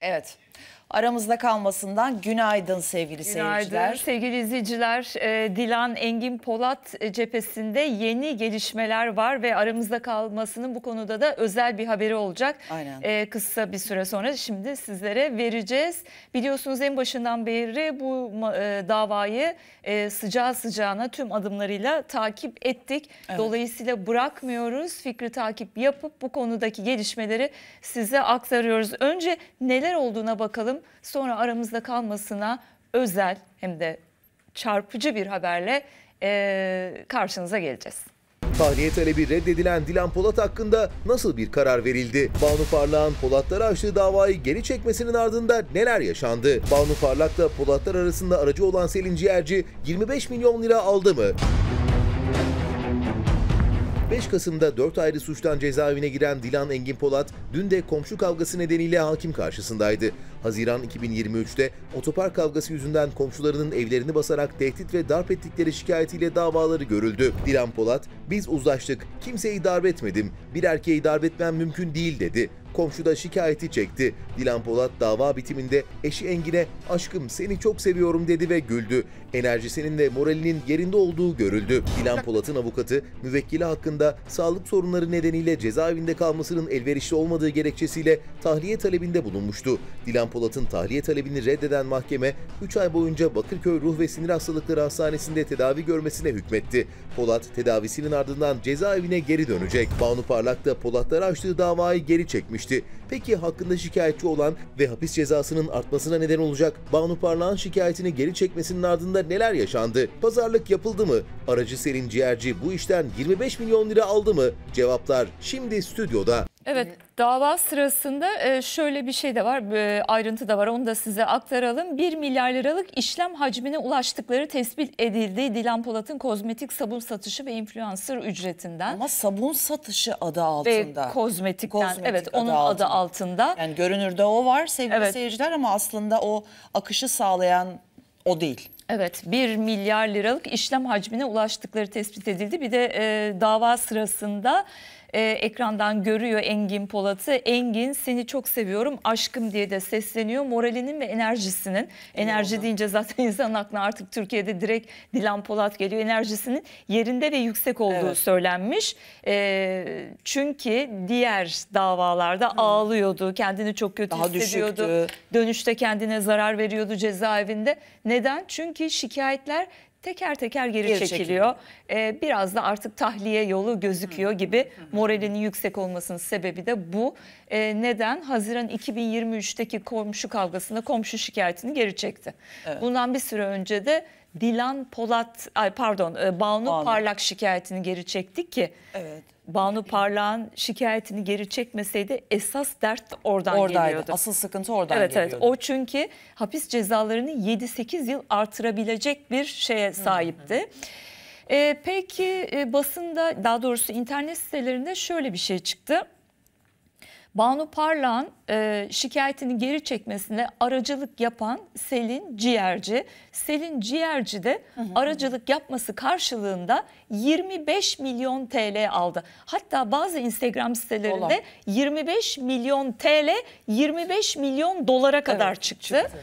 Evet aramızda kalmasından günaydın sevgili günaydın. seyirciler. Sevgili izleyiciler e, Dilan Engin Polat e, cephesinde yeni gelişmeler var ve aramızda kalmasının bu konuda da özel bir haberi olacak. Aynen. E, kısa bir süre sonra şimdi sizlere vereceğiz. Biliyorsunuz en başından beri bu davayı sıcağı sıcağına tüm adımlarıyla takip ettik. Evet. Dolayısıyla bırakmıyoruz. Fikri takip yapıp bu konudaki gelişmeleri size aktarıyoruz. Önce neler olduğuna bakalım Sonra aramızda kalmasına özel hem de çarpıcı bir haberle e, karşınıza geleceğiz. Tahliye talebi reddedilen Dilan Polat hakkında nasıl bir karar verildi? Banu Parlak'ın Polatlar açtığı davayı geri çekmesinin ardında neler yaşandı? Banu Parlak'la Polatlar arasında aracı olan Selin Ciğerci 25 milyon lira aldı mı? 5 Kasım'da 4 ayrı suçtan cezaevine giren Dilan Engin Polat, dün de komşu kavgası nedeniyle hakim karşısındaydı. Haziran 2023'te otopark kavgası yüzünden komşularının evlerini basarak tehdit ve darp ettikleri şikayetiyle davaları görüldü. Dilan Polat, biz uzlaştık, kimseyi darp etmedim, bir erkeği darp etmem mümkün değil dedi komşuda şikayeti çekti. Dilan Polat dava bitiminde eşi Engin'e aşkım seni çok seviyorum dedi ve güldü. Enerjisinin ve moralinin yerinde olduğu görüldü. Dilan Polat'ın avukatı müvekkili hakkında sağlık sorunları nedeniyle cezaevinde kalmasının elverişli olmadığı gerekçesiyle tahliye talebinde bulunmuştu. Dilan Polat'ın tahliye talebini reddeden mahkeme 3 ay boyunca Bakırköy Ruh ve Sinir Hastalıkları Hastanesi'nde tedavi görmesine hükmetti. Polat tedavisinin ardından cezaevine geri dönecek. Banu Parlak da Polatlara açtığı davayı geri çekmiş edilmişti. Peki hakkında şikayetçi olan ve hapis cezasının artmasına neden olacak Banu Parlağan şikayetini geri çekmesinin ardında neler yaşandı? Pazarlık yapıldı mı? Aracı Selin Ciğerci bu işten 25 milyon lira aldı mı? Cevaplar şimdi stüdyoda. Evet, Dava sırasında e, şöyle bir şey de var, e, ayrıntı da var onu da size aktaralım. 1 milyar liralık işlem hacmine ulaştıkları tespit edildi. Dilan Polat'ın kozmetik sabun satışı ve influencer ücretinden. Ama sabun satışı adı altında. Ve kozmetik, kozmetik evet adı onun adı altında. adı altında. Yani görünürde o var sevgili evet. seyirciler ama aslında o akışı sağlayan o değil. Evet 1 milyar liralık işlem hacmine ulaştıkları tespit edildi. Bir de e, dava sırasında e, ekrandan görüyor Engin Polat'ı. Engin seni çok seviyorum aşkım diye de sesleniyor. Moralinin ve enerjisinin enerji Eyvallah. deyince zaten insan aklına artık Türkiye'de direkt Dilan Polat geliyor. Enerjisinin yerinde ve yüksek olduğu evet. söylenmiş. E, çünkü diğer davalarda Hı. ağlıyordu. Kendini çok kötü Daha hissediyordu. Düşüktü. Dönüşte kendine zarar veriyordu cezaevinde. Neden? Çünkü şikayetler teker teker geri, geri çekiliyor. çekiliyor. Ee, biraz da artık tahliye yolu gözüküyor gibi moralinin yüksek olmasının sebebi de bu. Ee, neden? Haziran 2023'teki komşu kavgasında komşu şikayetini geri çekti. Evet. Bundan bir süre önce de Dilan Polat, ay pardon e, Banu, Banu. Parlak şikayetini geri çekti ki evet. Banu ee, Parlağ'ın şikayetini geri çekmeseydi esas dert oradan Oradaydı. geliyordu. Asıl sıkıntı oradan evet, geliyordu. Evet o çünkü hapis cezalarını 7-8 yıl artırabilecek bir şeye sahipti. Ee, peki e, basında daha doğrusu internet sitelerinde şöyle bir şey çıktı. Banu Parlan e, şikayetini geri çekmesine aracılık yapan Selin Ciğerci. Selin Ciğerci de aracılık yapması karşılığında 25 milyon TL aldı. Hatta bazı Instagram sitelerinde Olan. 25 milyon TL 25 milyon dolara kadar evet, çıktı. çıktı.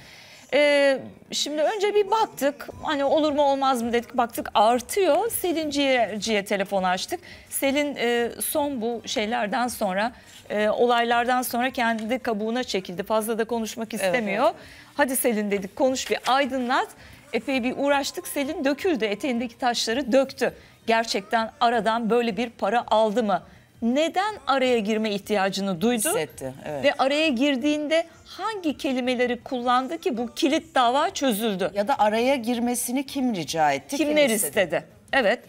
Ee, şimdi önce bir baktık hani olur mu olmaz mı dedik baktık artıyor. Selin Ciğerci'ye telefon açtık. Selin e, son bu şeylerden sonra e, olaylardan sonra kendi kabuğuna çekildi. Fazla da konuşmak istemiyor. Evet, Hadi Selin dedik konuş bir aydınlat. Epey bir uğraştık Selin döküldü eteğindeki taşları döktü. Gerçekten aradan böyle bir para aldı mı? Neden araya girme ihtiyacını duydu? Hissetti, evet. Ve araya girdiğinde hangi kelimeleri kullandı ki bu kilit dava çözüldü? Ya da araya girmesini kim rica etti? Kimler kim istedi? istedi? Evet.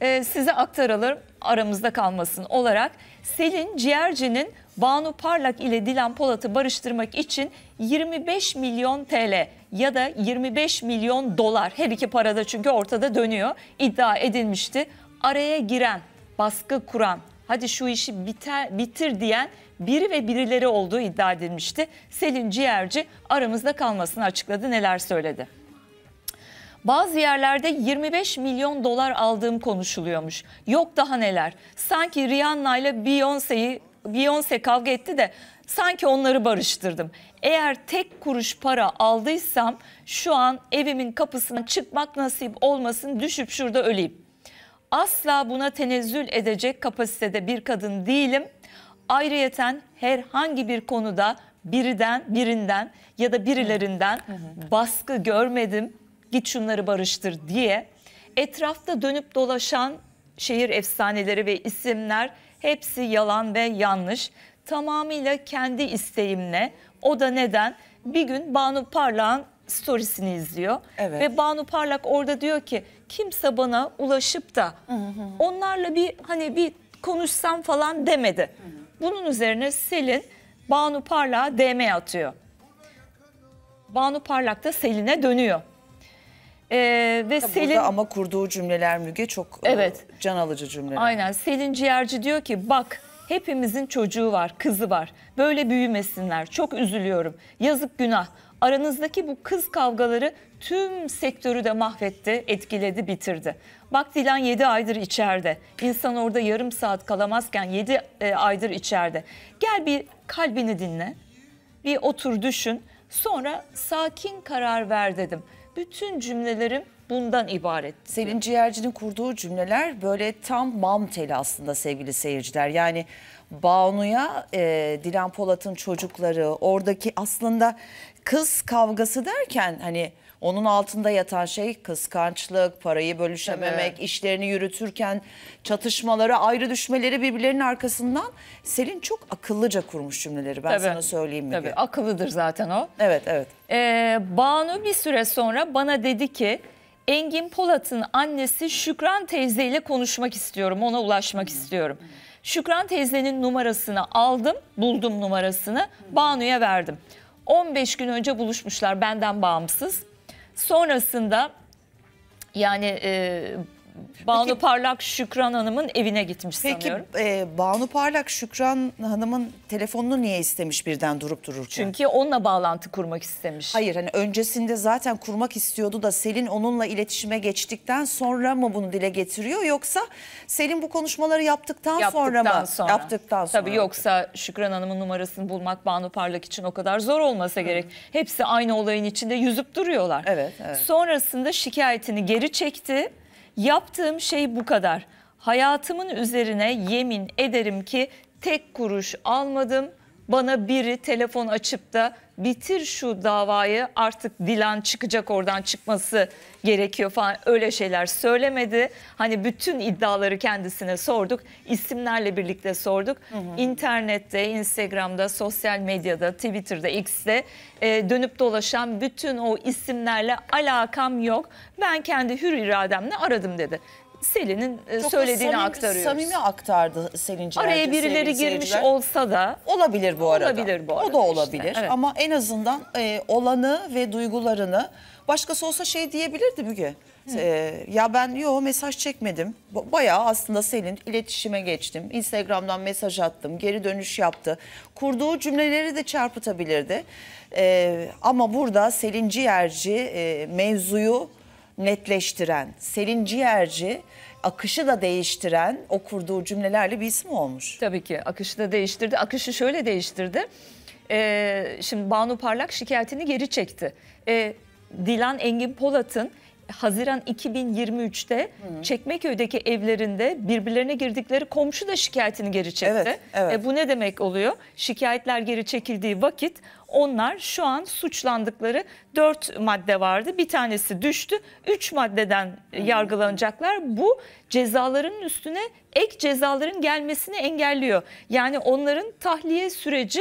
Ee, size aktaralım aramızda kalmasın olarak Selin Ciğerci'nin Banu Parlak ile Dilan Polat'ı barıştırmak için 25 milyon TL ya da 25 milyon dolar her iki parada çünkü ortada dönüyor iddia edilmişti. Araya giren, baskı kuran, hadi şu işi biter, bitir diyen biri ve birileri olduğu iddia edilmişti. Selin Ciğerci aramızda kalmasını açıkladı. Neler söyledi? Bazı yerlerde 25 milyon dolar aldığım konuşuluyormuş. Yok daha neler. Sanki Rihanna ile Beyoncé'yi Beyoncé kavga etti de sanki onları barıştırdım. Eğer tek kuruş para aldıysam şu an evimin kapısına çıkmak nasip olmasın düşüp şurada öleyim. Asla buna tenezzül edecek kapasitede bir kadın değilim. Ayrıyeten herhangi bir konuda biriden birinden ya da birilerinden baskı görmedim git şunları barıştır diye etrafta dönüp dolaşan şehir efsaneleri ve isimler hepsi yalan ve yanlış. Tamamıyla kendi isteğimle o da neden bir gün Banu Parlak'ın storiesini izliyor. Evet. Ve Banu Parlak orada diyor ki kimse bana ulaşıp da onlarla bir hani bir konuşsam falan demedi. Hı hı. Bunun üzerine Selin Banu Parlak'a DM atıyor. Banu Parlak da Selin'e dönüyor. Ee, ve Tabii Selin ama kurduğu cümleler Müge çok e, evet, can alıcı cümleler. Aynen. Selin Ciğerci diyor ki bak hepimizin çocuğu var, kızı var. Böyle büyümesinler. Çok üzülüyorum. Yazık günah. Aranızdaki bu kız kavgaları tüm sektörü de mahvetti, etkiledi, bitirdi. Bak Dilan 7 aydır içeride. İnsan orada yarım saat kalamazken 7 e, aydır içeride. Gel bir kalbini dinle. Bir otur düşün. Sonra sakin karar ver dedim. Bütün cümlelerim bundan ibaret. Senin ciğercinin kurduğu cümleler böyle tam mam teli aslında sevgili seyirciler. Yani Banu'ya e, Dilan Polat'ın çocukları oradaki aslında kız kavgası derken hani onun altında yatan şey kıskançlık, parayı bölüşememek, Tabii. işlerini yürütürken çatışmalara ayrı düşmeleri birbirlerinin arkasından Selin çok akıllıca kurmuş cümleleri ben Tabii. sana söyleyeyim mi? Tabii akıllıdır zaten o. Evet evet. Ee, Banu bir süre sonra bana dedi ki Engin Polat'ın annesi Şükran teyzeyle konuşmak istiyorum, ona ulaşmak istiyorum. Şükran teyzenin numarasını aldım, buldum numarasını, Banu'ya verdim. 15 gün önce buluşmuşlar benden bağımsız. Sonrasında yani e, Banu Peki, Parlak Şükran Hanım'ın evine gitmiş peki, sanıyorum. Peki e, Banu Parlak Şükran Hanım'ın telefonunu niye istemiş birden durup dururken? Çünkü onunla bağlantı kurmak istemiş. Hayır hani öncesinde zaten kurmak istiyordu da Selin onunla iletişime geçtikten sonra mı bunu dile getiriyor yoksa Selin bu konuşmaları yaptıktan, yaptıktan sonra mı? Sonra. Yaptıktan sonra. Tabii yoksa Şükran Hanım'ın numarasını bulmak Banu Parlak için o kadar zor olmasa Hı. gerek. Hepsi aynı olayın içinde yüzüp duruyorlar. Evet, evet. Sonrasında şikayetini geri çekti Yaptığım şey bu kadar. Hayatımın üzerine yemin ederim ki tek kuruş almadım. Bana biri telefon açıp da bitir şu davayı artık Dilan çıkacak oradan çıkması gerekiyor falan öyle şeyler söylemedi. Hani bütün iddiaları kendisine sorduk. isimlerle birlikte sorduk. Hı hı. İnternette, Instagram'da, sosyal medyada, Twitter'da, X'de e, dönüp dolaşan bütün o isimlerle alakam yok. Ben kendi hür irademle aradım dedi. Selin'in e, söylediğini samimi, aktarıyoruz. Samimi aktardı Selin'ciler. Araya birileri girmiş olsa da olabilir bu arada. Olabilir bu arada. O da olabilir işte, evet. ama en azından e, olanı ve duygularını başkası olsa şey diyebilirdi Müge. Hı. E, ya ben yo mesaj çekmedim. Bayağı aslında Selin iletişime geçtim. Instagram'dan mesaj attım. Geri dönüş yaptı. Kurduğu cümleleri de çarpıtabilirdi. E, ama burada Selin Ciğerci e, mevzuyu netleştiren, Selin Ciğerci akışı da değiştiren o kurduğu cümlelerle bir isim olmuş. Tabii ki akışı da değiştirdi. Akışı şöyle değiştirdi. Ee, şimdi Banu Parlak şikayetini geri çekti. Ee, Dilan Engin Polat'ın Haziran 2023'te Hı. Çekmeköy'deki evlerinde birbirlerine girdikleri komşu da şikayetini geri çekti. Evet, evet. E, bu ne demek oluyor? Şikayetler geri çekildiği vakit onlar şu an suçlandıkları dört madde vardı. Bir tanesi düştü. Üç maddeden Hı. yargılanacaklar. Bu cezaların üstüne ek cezaların gelmesini engelliyor. Yani onların tahliye süreci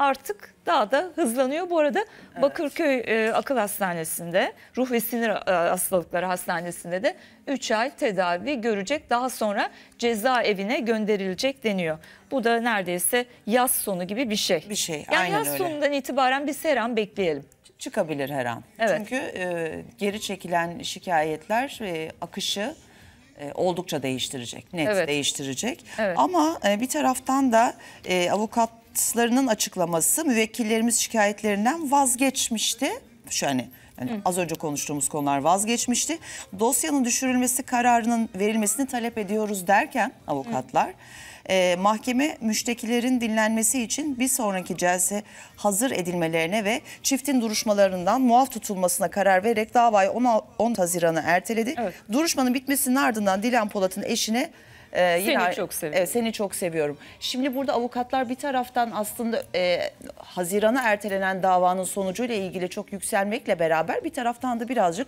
artık daha da hızlanıyor. Bu arada Bakırköy e, Akıl Hastanesi'nde, Ruh ve Sinir e, Hastalıkları Hastanesi'nde de 3 ay tedavi görecek. Daha sonra cezaevine gönderilecek deniyor. Bu da neredeyse yaz sonu gibi bir şey. Bir şey, yani aynen yaz öyle. sonundan itibaren bir seram bekleyelim. Çıkabilir her an. Evet. Çünkü e, geri çekilen şikayetler ve akışı e, oldukça değiştirecek, net evet. değiştirecek. Evet. Ama e, bir taraftan da avukat avukatlarının açıklaması müvekkillerimiz şikayetlerinden vazgeçmişti. Şu hani yani az önce konuştuğumuz konular vazgeçmişti. Dosyanın düşürülmesi kararının verilmesini talep ediyoruz derken avukatlar e, mahkeme müştekilerin dinlenmesi için bir sonraki celse hazır edilmelerine ve çiftin duruşmalarından muaf tutulmasına karar vererek davayı 10, 10 Haziran'a erteledi. Evet. Duruşmanın bitmesinin ardından Dilan Polat'ın eşine ee, e, seni çok seviyorum. E, seni çok seviyorum. Şimdi burada avukatlar bir taraftan aslında e, Haziran'a ertelenen davanın sonucuyla ilgili çok yükselmekle beraber bir taraftan da birazcık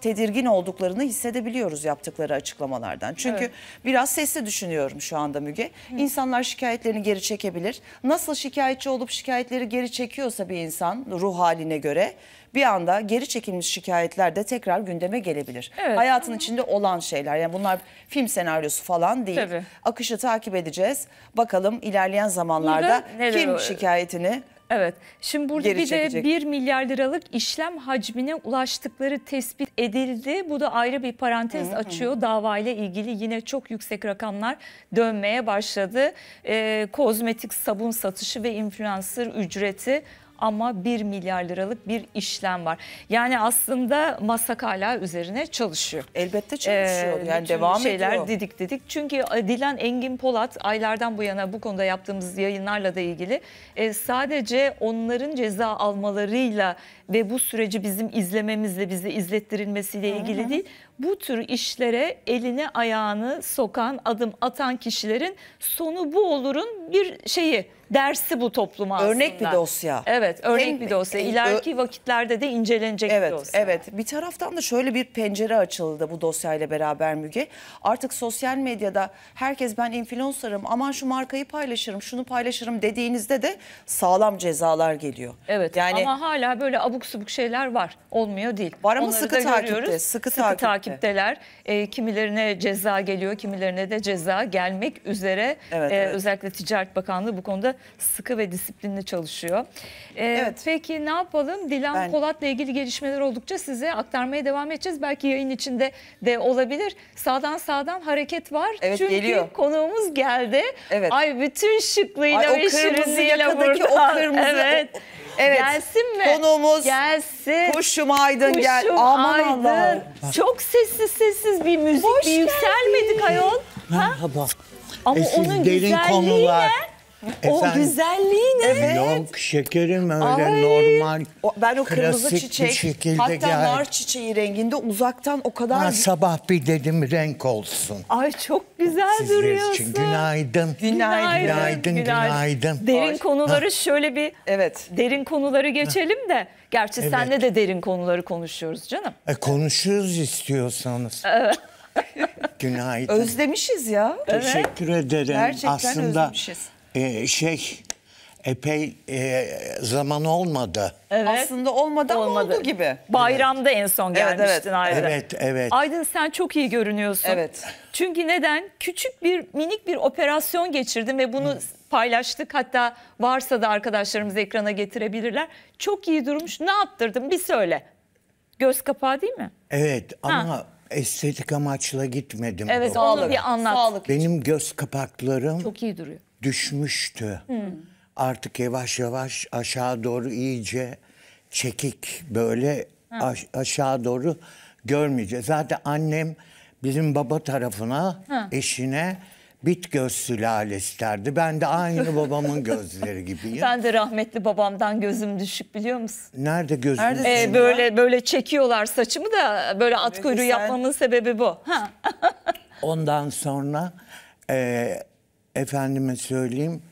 tedirgin olduklarını hissedebiliyoruz yaptıkları açıklamalardan. Çünkü evet. biraz sesli düşünüyorum şu anda Müge. Hı. İnsanlar şikayetlerini geri çekebilir. Nasıl şikayetçi olup şikayetleri geri çekiyorsa bir insan ruh haline göre bir anda geri çekilmiş şikayetler de tekrar gündeme gelebilir. Evet. Hayatın içinde olan şeyler yani bunlar film senaryosu falan değil. Tabii. Akışı takip edeceğiz. Bakalım ilerleyen zamanlarda kim oluyor? şikayetini Evet. Şimdi burada Geri bir çekecek. de 1 milyar liralık işlem hacmine ulaştıkları tespit edildi. Bu da ayrı bir parantez açıyor hı. açıyor. Davayla ilgili yine çok yüksek rakamlar dönmeye başladı. Ee, kozmetik sabun satışı ve influencer ücreti ama 1 milyar liralık bir işlem var. Yani aslında masak hala üzerine çalışıyor. Elbette çalışıyor. Ee, yani devam şeyler ediyor. didik didik. Çünkü Dilan Engin Polat aylardan bu yana bu konuda yaptığımız yayınlarla da ilgili e, sadece onların ceza almalarıyla ve bu süreci bizim izlememizle bizi izlettirilmesiyle ilgili hı hı. değil bu tür işlere elini ayağını sokan, adım atan kişilerin sonu bu olurun bir şeyi, dersi bu topluma aslında. Örnek bir dosya. Evet, örnek Hem, bir dosya. E, İleriki vakitlerde de incelenecek evet, bir dosya. Evet, bir taraftan da şöyle bir pencere açıldı bu dosyayla beraber Müge. Artık sosyal medyada herkes ben influencer'ım, aman şu markayı paylaşırım, şunu paylaşırım dediğinizde de sağlam cezalar geliyor. Evet yani, ama hala böyle abuk subuk şeyler var. Olmuyor değil. Var ama Onları sıkı takipte, sıkı, sıkı takipte takipteler. E, kimilerine ceza geliyor, kimilerine de ceza gelmek üzere. Evet, e, evet. Özellikle Ticaret Bakanlığı bu konuda sıkı ve disiplinli çalışıyor. E, evet. Peki ne yapalım? Dilan ben... Polat'la ilgili gelişmeler oldukça size aktarmaya devam edeceğiz. Belki yayın içinde de olabilir. Sağdan sağdan hareket var. Evet, Çünkü geliyor. konuğumuz geldi. Evet. Ay bütün şıklığıyla Ay, ve şirinliğiyle burada. O kırmızı, evet. O, Evet. Gelsin mi? Konuğumuz. Gelsin. Kuşum Aydın Kuşum gel. Aman Aydın. Allah. Çok sessiz sessiz bir müzik, Hoş bir yükselmedik ayol. Merhaba. Ha? Ama e onun derin güzelliğiyle konular o güzelliğin evet. ne? Yok şekerim öyle Ay, normal. O- ben o kırmızı çiçek şekilde hatta nar çiçeği renginde uzaktan o kadar Ha, sabah bir dedim renk olsun. Ay çok güzel Sizler duruyorsun. için günaydın. Günaydın. Günaydın, günaydın. Derin Ay. konuları şöyle bir Evet. derin konuları geçelim de. Gerçi senle senle de derin konuları konuşuyoruz canım. E, konuşuruz istiyorsanız. günaydın. özlemişiz ya. Teşekkür ederim. Gerçekten Aslında özlemişiz. Ee, şey epey e, zaman olmadı. Evet. Aslında olmadan olmadı. oldu gibi. Bayramda en son gelmiştin evet, evet. Aydın. Evet, evet. Aydın sen çok iyi görünüyorsun. Evet. Çünkü neden? Küçük bir minik bir operasyon geçirdim ve bunu Hı. paylaştık. Hatta varsa da arkadaşlarımız ekrana getirebilirler. Çok iyi durmuş. Ne yaptırdım? Bir söyle. Göz kapağı değil mi? Evet ama estetik amaçla gitmedim. Evet onu bir anlat. Sağlık Benim göz kapaklarım çok iyi duruyor düşmüştü. Hmm. Artık yavaş yavaş aşağı doğru iyice çekik böyle aş aşağı doğru görmeyeceğiz. Zaten annem bizim baba tarafına, ha. eşine bit göz sülalesi derdi. Ben de aynı babamın gözleri gibiyim. Ben de rahmetli babamdan gözüm düşük biliyor musun? Nerede gözüm Nerede düşük? Ee, böyle böyle çekiyorlar saçımı da böyle at kuyruğu sen... yapmamın sebebi bu. Ondan sonra e, efendime söyleyeyim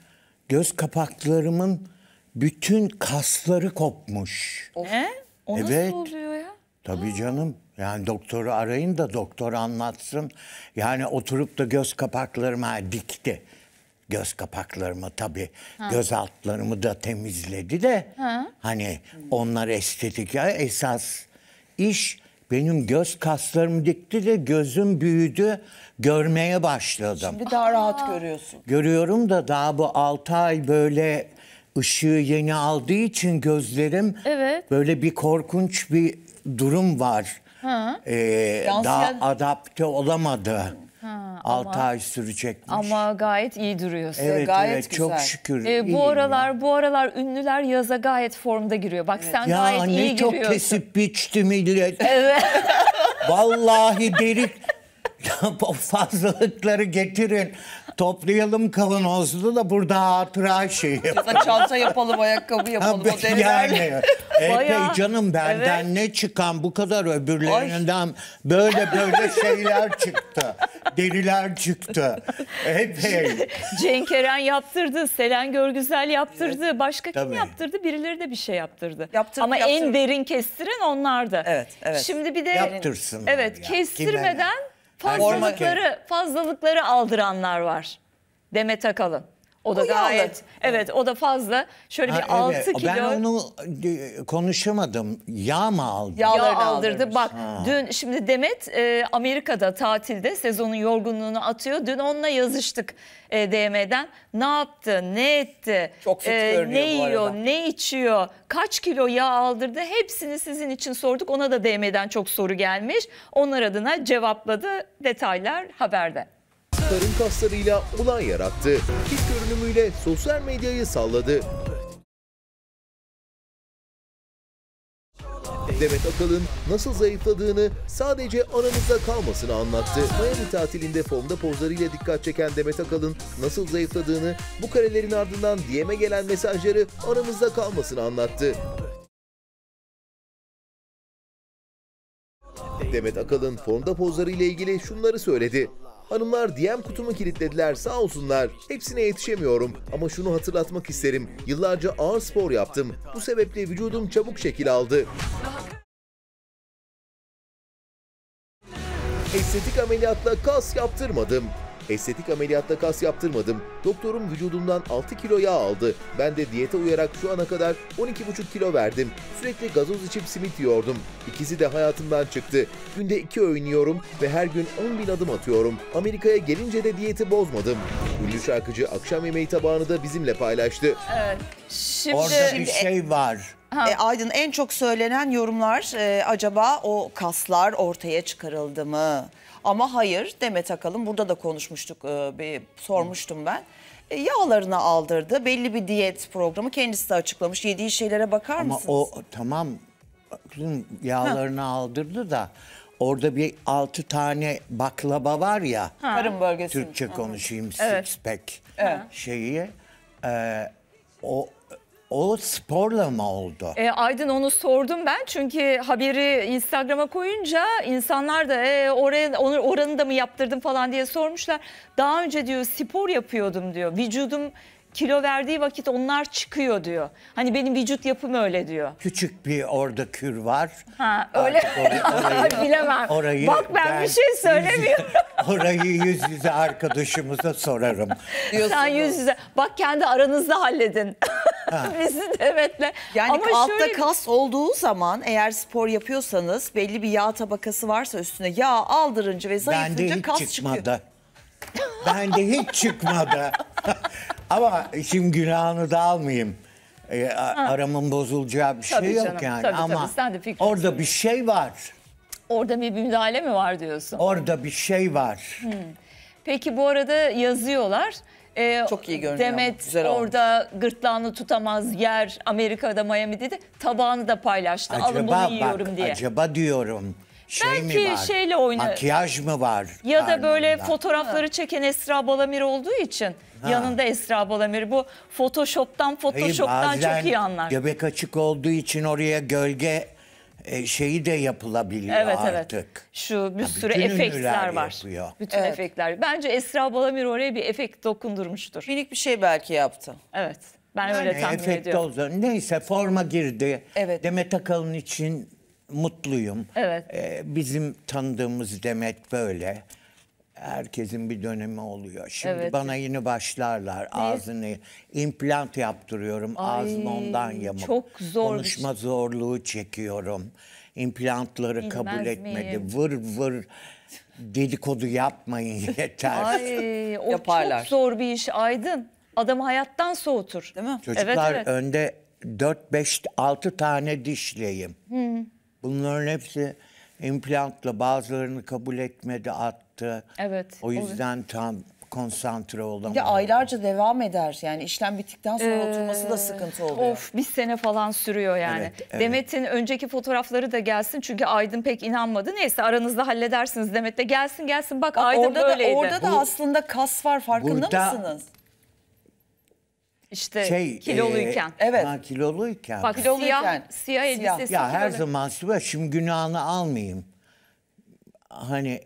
göz kapaklarımın bütün kasları kopmuş. Of. He? O evet. nasıl oluyor ya? Tabii canım. Yani doktoru arayın da doktor anlatsın. Yani oturup da göz kapaklarımı dikti. Göz kapaklarımı tabii. Ha. Göz altlarımı da temizledi de. Ha. Hani onlar estetik ya esas iş benim göz kaslarım dikti de gözüm büyüdü. Görmeye başladım. Şimdi daha Aa. rahat görüyorsun. Görüyorum da daha bu 6 ay böyle ışığı yeni aldığı için gözlerim evet. böyle bir korkunç bir durum var. Ha. Ee, Daha adapte olamadı. Ha, 6 ama, ay sürecekmiş. Ama gayet iyi duruyorsun. Evet, gayet evet, güzel. çok şükür. Ee, bu aralar ya. bu aralar ünlüler yaza gayet formda giriyor. Bak evet. sen ya, gayet iyi giriyorsun. Ya ne çok kesip biçti millet. Evet. Vallahi delik fazlalıkları getirin. Toplayalım kavanozlu da burada hatıra şeyi. Ya da çanta yapalım, ayakkabı yapalım. Ha, o yani. Epey canım benden evet. ne çıkan bu kadar öbürlerinden Ay. böyle böyle şeyler çıktı. deriler çıktı. Epey. Cenk Eren yaptırdı, Selen Görgüzel yaptırdı. Evet. Başka Tabii. kim yaptırdı? Birileri de bir şey yaptırdı. Yaptırdı, Ama yaptırdı. en derin kestiren onlardı. Evet, evet. Şimdi bir de... Yaptırsın. Evet, ya. kestirmeden... Kimene? Fazlalıkları, fazlalıkları aldıranlar var. Demet Akalın. O da o gayet. Evet o da fazla. Şöyle ha, bir ha, evet. 6 kilo. Ben onu e, konuşamadım. Yağ mı aldı? Yağlarını Yağ aldırdı. Aldırmış. Bak ha. dün şimdi Demet e, Amerika'da tatilde sezonun yorgunluğunu atıyor. Dün onunla yazıştık e, DM'den. Ne yaptı? Ne etti? Çok fit e, Ne yiyor? Ne içiyor? Kaç kilo yağ aldırdı? Hepsini sizin için sorduk. Ona da DM'den çok soru gelmiş. Onlar adına cevapladı. Detaylar haberde karın kaslarıyla olay yarattı. Kit görünümüyle sosyal medyayı salladı. Demet Akalın nasıl zayıfladığını sadece anamızda kalmasını anlattı. Miami tatilinde formda pozlarıyla dikkat çeken Demet Akalın nasıl zayıfladığını bu karelerin ardından DM'e gelen mesajları anamızda kalmasını anlattı. Demet Akalın formda pozları ile ilgili şunları söyledi. Hanımlar DM kutumu kilitlediler sağ olsunlar. Hepsine yetişemiyorum ama şunu hatırlatmak isterim. Yıllarca ağır spor yaptım. Bu sebeple vücudum çabuk şekil aldı. Estetik ameliyatla kas yaptırmadım. Estetik ameliyatta kas yaptırmadım. Doktorum vücudumdan 6 kilo yağ aldı. Ben de diyete uyarak şu ana kadar 12,5 kilo verdim. Sürekli gazoz içip simit yiyordum. İkisi de hayatımdan çıktı. Günde 2 oynuyorum ve her gün 10 bin adım atıyorum. Amerika'ya gelince de diyeti bozmadım. Ünlü şarkıcı akşam yemeği tabağını da bizimle paylaştı. Evet. Şimdi... Orada bir şey var. E, Aydın en çok söylenen yorumlar e, acaba o kaslar ortaya çıkarıldı mı? Ama hayır Demet Akalın burada da konuşmuştuk e, bir sormuştum ben e, yağlarını aldırdı. Belli bir diyet programı kendisi de açıklamış. Yediği şeylere bakar Ama mısınız? Ama o tamam yağlarını ha. aldırdı da orada bir altı tane baklava var ya. Karın bölgesi. Türkçe konuşayım evet. six pack evet. şeyi. E, o o sporla mı oldu? E, Aydın onu sordum ben çünkü haberi Instagram'a koyunca insanlar da e, oraya onu, oranı da mı yaptırdım falan diye sormuşlar. Daha önce diyor spor yapıyordum diyor. Vücudum kilo verdiği vakit onlar çıkıyor diyor. Hani benim vücut yapım öyle diyor. Küçük bir orada kür var. Ha öyle Artık orayı, bilemem. Orayı Bak ben, ben bir şey söylemiyorum. Yüz, orayı yüz yüze arkadaşımıza sorarım. Diyorsunuz. Sen yüz yüze. Bak kendi aranızda halledin. Bizim devetle. Yani Ama altta şöyle... kas olduğu zaman eğer spor yapıyorsanız belli bir yağ tabakası varsa üstüne yağ aldırınca ve zayıflayınca kas çıkmadı. çıkıyor. Ben de hiç çıkmadı. Ama şimdi günahını da almayayım. E, aramın bozulacağı bir şey tabii şey canım, yok yani. Tabii, Ama tabii, orada bir şey var. Orada bir müdahale mi var diyorsun? Orada bir şey var. Hmm. Peki bu arada yazıyorlar. E, Çok iyi görünüyor. Demet Güzel olmuş. orada gırtlağını tutamaz yer Amerika'da Miami dedi. tabağını da paylaştı. Alın bunu yiyorum diye. Acaba diyorum. Şey Belki mi var? şeyle oynar. Makyaj mı var? Ya da böyle karnında? fotoğrafları çeken Esra Balamir olduğu için ha. yanında Esra Balamir bu Photoshop'tan Photoshop'tan Hayır, çok iyi anlar. Göbek açık olduğu için oraya gölge e, şeyi de yapılabiliyor evet, artık. Evet. Şu bir ya sürü efektler var. Yapıyor. Bütün evet. efektler. Bence Esra Balamir oraya bir efekt dokundurmuştur. Minik bir şey belki yaptı. Evet. Ben yani öyle tahmin efekt ediyorum. Oldu. Neyse forma girdi. Evet. Demet Akalın için mutluyum. Evet. Ee, bizim tanıdığımız Demet böyle. Herkesin bir dönemi oluyor. Şimdi Evet. bana yeni başlarlar ağzını implant yaptırıyorum Ay, ağzım ondan yamuk. çok zor bir Konuşma zorluğu çekiyorum. İmplantları Bilmez kabul etmedi. miyim? Vır vır dedikodu yapmayın yeter. Ay, o Yaparlar. çok zor bir iş Aydın. Adamı hayattan soğutur. Değil mi? Çocuklar evet. önde 4 5 6 tane dişleyim. Bunların hepsi implantla bazılarını kabul etmedi attı. Evet. O yüzden olur. tam konsantre olamadım. Bir de aylarca devam eder yani işlem bittikten sonra ee, oturması da sıkıntı oluyor. Of bir sene falan sürüyor yani. Evet, evet. Demet'in önceki fotoğrafları da gelsin çünkü Aydın pek inanmadı. Neyse aranızda halledersiniz Demet'le gelsin gelsin bak, Aydın orada böyleydi. Da, orada da bu, aslında kas var farkında burada, mısınız? İşte Şey, kiloluyken. e, evet. Ha, kiloluyken. Bak Kiloluyken, siyah, siyah siyah. elbisesi. ya her böyle. zaman Sibel şimdi günahını almayayım. Hani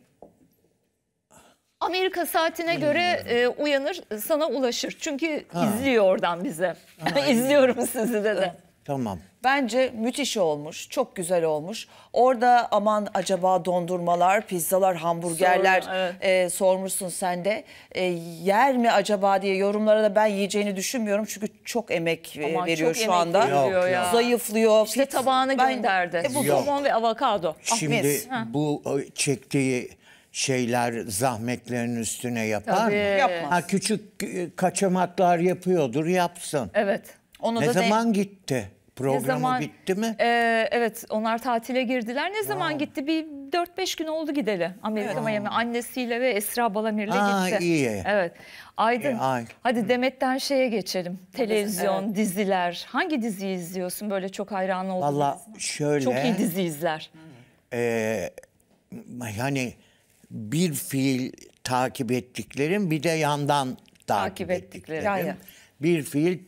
Amerika saatine hmm. göre e, uyanır sana ulaşır. Çünkü izliyor oradan bize. İzliyorum sizi dedi. tamam. Bence müthiş olmuş, çok güzel olmuş. Orada aman acaba dondurmalar, pizzalar, hamburgerler Sorun, evet. e, sormuşsun sen de. E, yer mi acaba diye yorumlara da ben yiyeceğini düşünmüyorum. Çünkü çok emek e, Aman veriyor çok şu emek anda. veriyor ya. Zayıflıyor. İşte fit. tabağını Ben- gönderdi. E, bu Yok. somon ve avokado. Ah, Şimdi Ha. bu e, çektiği şeyler zahmetlerin üstüne yapar Tabii. mı? Yapmaz. Ha küçük e, kaçamaklar yapıyordur yapsın. Evet. Onu ne de- zaman gitti? Programı ne zaman, bitti mi? E, evet onlar tatile girdiler. Ne zaman Aa. gitti? Bir 4-5 gün oldu gideli Amerika evet. Miami. Annesiyle ve Esra Balamir'le Aa, gitti. iyi. Evet. Aydın e, ay. hadi Demet'ten şeye geçelim. Televizyon, evet. diziler. Hangi diziyi izliyorsun böyle çok hayran oldun? Valla şöyle. Çok iyi dizi izler. E, yani bir fiil takip ettiklerim bir de yandan takip, takip ettiklerim. ettiklerim. Bir fiil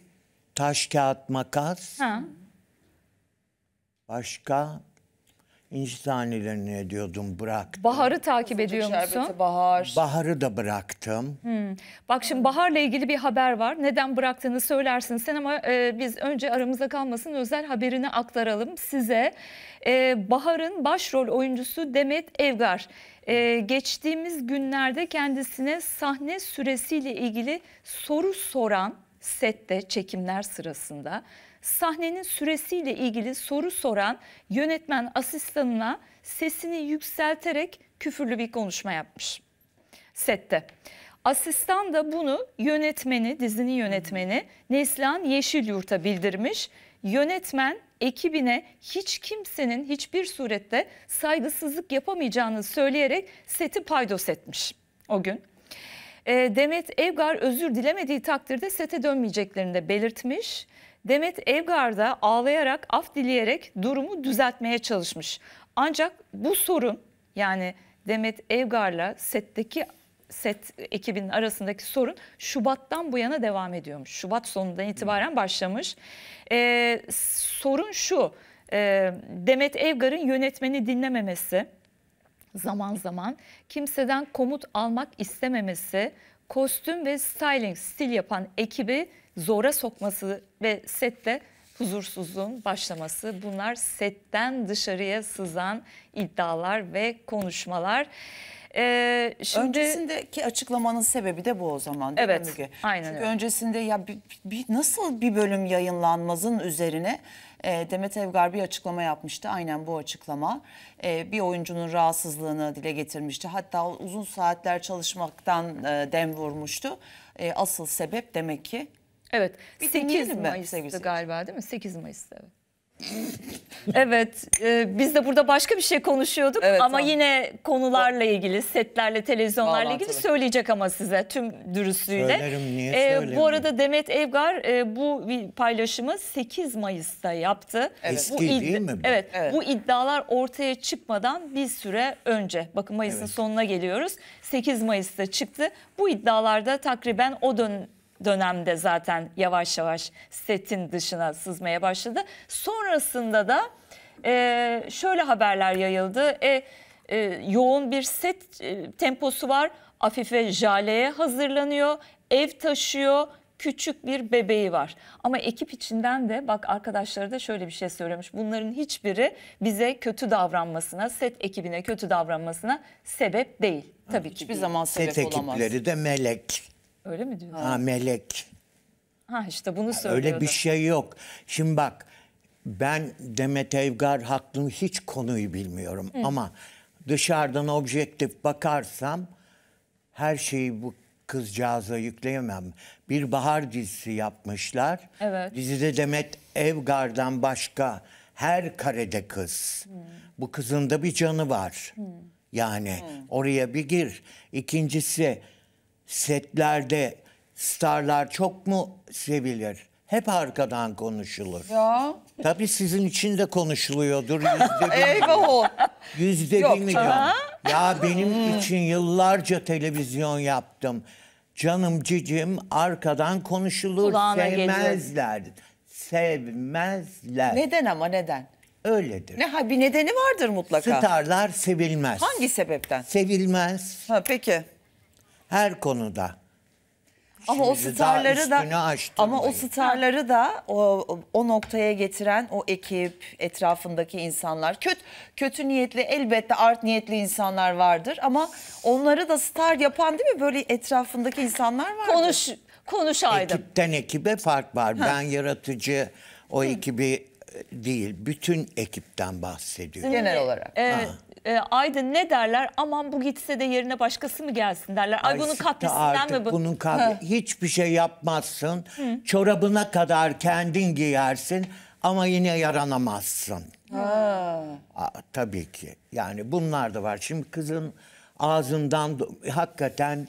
taş kağıt makas. Ha. Başka? İnci tanelerini ediyordum bıraktım. Baharı takip ediyor musun? bahar. Baharı da bıraktım. Hmm. Bak şimdi Bahar'la ilgili bir haber var. Neden bıraktığını söylersin sen ama e, biz önce aramıza kalmasın özel haberini aktaralım size. E, Bahar'ın başrol oyuncusu Demet Evgar. E, geçtiğimiz günlerde kendisine sahne süresiyle ilgili soru soran sette çekimler sırasında sahnenin süresiyle ilgili soru soran yönetmen asistanına sesini yükselterek küfürlü bir konuşma yapmış sette. Asistan da bunu yönetmeni, dizinin yönetmeni Neslihan Yeşilyurt'a bildirmiş. Yönetmen ekibine hiç kimsenin hiçbir surette saygısızlık yapamayacağını söyleyerek seti paydos etmiş o gün. Ee, Demet Evgar özür dilemediği takdirde sete dönmeyeceklerini de belirtmiş. Demet Evgarda ağlayarak, af dileyerek durumu düzeltmeye çalışmış. Ancak bu sorun yani Demet Evgar'la setteki set ekibinin arasındaki sorun Şubat'tan bu yana devam ediyormuş. Şubat sonundan itibaren başlamış. Ee, sorun şu, e, Demet Evgar'ın yönetmeni dinlememesi, zaman zaman kimseden komut almak istememesi, kostüm ve styling, stil yapan ekibi zora sokması ve sette huzursuzluğun başlaması bunlar setten dışarıya sızan iddialar ve konuşmalar. Ee, şimdi... Öncesindeki açıklamanın sebebi de bu o zaman değil evet, mi Müge? Aynen Çünkü öyle. öncesinde ya bir, bir, nasıl bir bölüm yayınlanmazın üzerine e, Demet Evgar bir açıklama yapmıştı. Aynen bu açıklama. E, bir oyuncunun rahatsızlığını dile getirmişti. Hatta uzun saatler çalışmaktan e, dem vurmuştu. E, asıl sebep demek ki Evet. Bir 8 Mayıs'tı galiba değil mi? 8 Mayıs'ta evet. evet, e, biz de burada başka bir şey konuşuyorduk evet, ama tamam. yine konularla ilgili, setlerle, televizyonlarla Bağlantılı. ilgili söyleyecek ama size tüm dürüstlüğüyle. Söylerim, niye e, bu arada Demet Evgar e, bu paylaşımı 8 Mayıs'ta yaptı. Evet. Eski bu değil mi? Bu? Evet, evet, bu iddialar ortaya çıkmadan bir süre önce, bakın Mayıs'ın evet. sonuna geliyoruz, 8 Mayıs'ta çıktı. Bu iddialarda takriben o dön dönemde zaten yavaş yavaş setin dışına sızmaya başladı. Sonrasında da e, şöyle haberler yayıldı. E, e, yoğun bir set e, temposu var. Afife Jale'ye hazırlanıyor. Ev taşıyor küçük bir bebeği var. Ama ekip içinden de bak arkadaşları da şöyle bir şey söylemiş. Bunların hiçbiri bize kötü davranmasına, set ekibine kötü davranmasına sebep değil. Tabii Hiçbir ki. Hiçbir zaman sebep olamaz. Set ekipleri de melek. Öyle mi diyorsun? Ha melek. Ha işte bunu söylüyordu. Öyle bir şey yok. Şimdi bak ben Demet Evgar hakkında hiç konuyu bilmiyorum Hı. ama dışarıdan objektif bakarsam her şeyi bu kızcağıza yükleyemem. Bir bahar dizisi yapmışlar. Evet. Dizide Demet Evgar'dan başka her karede kız. Hmm. Bu kızın da bir canı var. Hmm. Yani hmm. oraya bir gir. İkincisi setlerde starlar çok mu sevilir? Hep arkadan konuşulur. Ya. Tabii sizin için de konuşuluyordur. Yüzde bir Eyvah o. Yüzde Yok, milyon. Ya benim için yıllarca televizyon yaptım. Canım cicim arkadan konuşulur Kulağına geliyor. sevmezler. Sevmezler. Neden ama neden? Öyledir. Ne ha bir nedeni vardır mutlaka. Starlar sevilmez. Hangi sebepten? Sevilmez. Ha peki her konuda. Ama Şimdi o starları da ama o starları da o, o noktaya getiren o ekip, etrafındaki insanlar. Kötü kötü niyetli elbette art niyetli insanlar vardır ama onları da star yapan değil mi böyle etrafındaki insanlar var. Konuş konuş Aydın. Ekipten ekibe fark var. Ha. Ben yaratıcı o Hı. ekibi e, değil, bütün ekipten bahsediyorum. Genel olarak. Evet e, Aydın ne derler? Aman bu gitse de yerine başkası mı gelsin derler. Ay, Ay bunun katlisinden mi bu? Bunun katli hiçbir şey yapmazsın. Hı. Çorabına kadar kendin giyersin ama yine yaranamazsın. Ha. Aa, tabii ki. Yani bunlar da var. Şimdi kızın ağzından hakikaten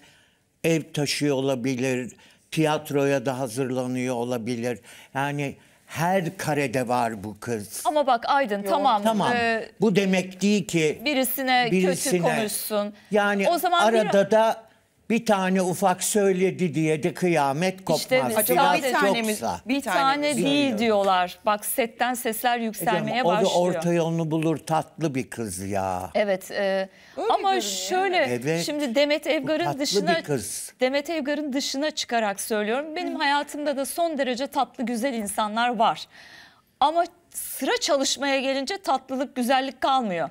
ev taşıyor olabilir, tiyatroya da hazırlanıyor olabilir. Yani her karede var bu kız. Ama bak Aydın tamam. Tamam. e, bu demek değil ki birisine, birisine. kötü konuşsun. yani O zaman arada bir- da bir tane ufak söyledi diye de kıyamet kopmaz. İşte acaba bir tanemiz, yoksa. bir tane değil diyorlar. Bak setten sesler yükselmeye Hocam, o başlıyor. O da orta yolunu bulur tatlı bir kız ya. Evet e, ama şöyle evet, şimdi Demet Evgar'ın dışına kız. Demet Evgar'ın dışına çıkarak söylüyorum. Benim Hı. hayatımda da son derece tatlı güzel insanlar var. Ama sıra çalışmaya gelince tatlılık güzellik kalmıyor.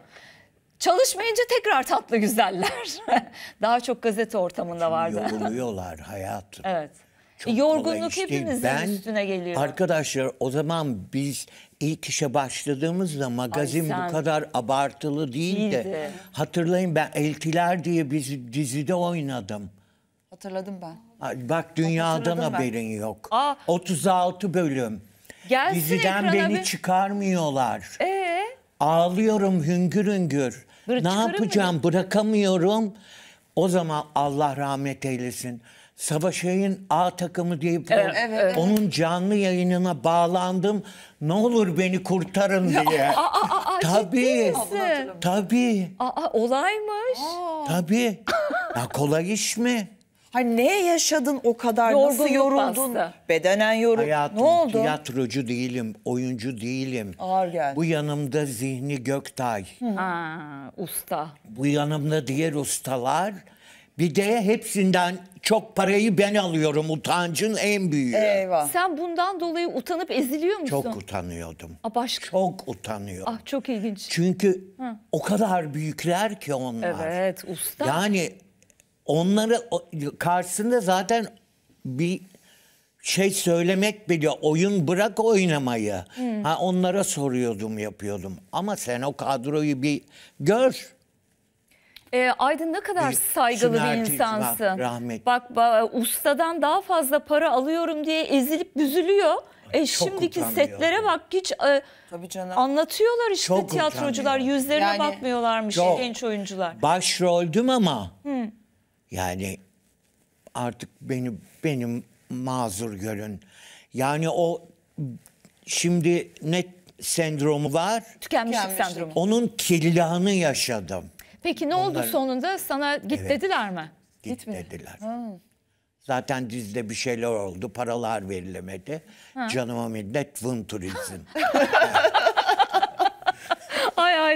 Çalışmayınca tekrar tatlı güzeller. Daha çok gazete ortamında vardı. Yoruluyorlar hayatım. Evet. Çok Yorgunluk şey. hepimizin üstüne geliyor. Arkadaşlar o zaman biz ilk işe başladığımızda magazin Ay, bu kadar abartılı değil de. Hatırlayın ben Eltiler diye bir dizide oynadım. Hatırladım ben. Ay, bak dünyadan haberin ben. yok. Aa, 36 bölüm. Gelsin Diziden beni bir... çıkarmıyorlar. Ee? Ağlıyorum hüngür hüngür. Böyle ne yapacağım mı? bırakamıyorum. O zaman Allah rahmet eylesin. Savaşayın A takımı diye evet, evet, onun canlı yayınına bağlandım. Ne olur beni kurtarın diye. Aa, aa, aa, tabii. Tabii. Aa, olaymış. Aa. Tabii. Ya kolay iş mi? Hani ne yaşadın o kadar? Yorgunluk Nasıl yoruldun? Bastı. Bedenen yoruldun. ne oldu? tiyatrocu değilim, oyuncu değilim. Ağır geldi. Bu yanımda Zihni Göktay. Ha, usta. Bu yanımda diğer ustalar. Bir de hepsinden çok parayı ben alıyorum. Utancın en büyüğü. Eyvah. Sen bundan dolayı utanıp eziliyor musun? Çok utanıyordum. Aa, başka. Çok utanıyordum. Ah çok ilginç. Çünkü o kadar büyükler ki onlar. Evet usta. Yani onları karşısında zaten bir şey söylemek bile oyun bırak oynamayı. Hmm. Ha onlara soruyordum, yapıyordum. Ama sen o kadroyu bir gör. E, Aydın ne kadar saygılı bir, insansın. Var, rahmet. Bak, bak ustadan daha fazla para alıyorum diye ezilip büzülüyor. E, Çok şimdiki setlere bak hiç e, Tabii canım. anlatıyorlar işte Çok tiyatrocular utanmıyor. yüzlerine yani, bakmıyorlarmış genç oyuncular. Başroldüm ama. Hı. Hmm. Yani artık beni benim mazur görün. Yani o şimdi net sendromu var. Tükenmişlik, Tükenmişlik. sendromu. Onun kirlahını yaşadım. Peki ne Onların... oldu sonunda sana git evet, dediler mi? Git Gitmedi. dediler. Hmm. Zaten dizde bir şeyler oldu. Paralar verilemedi. Ha. Canıma minnet Vın Turizm.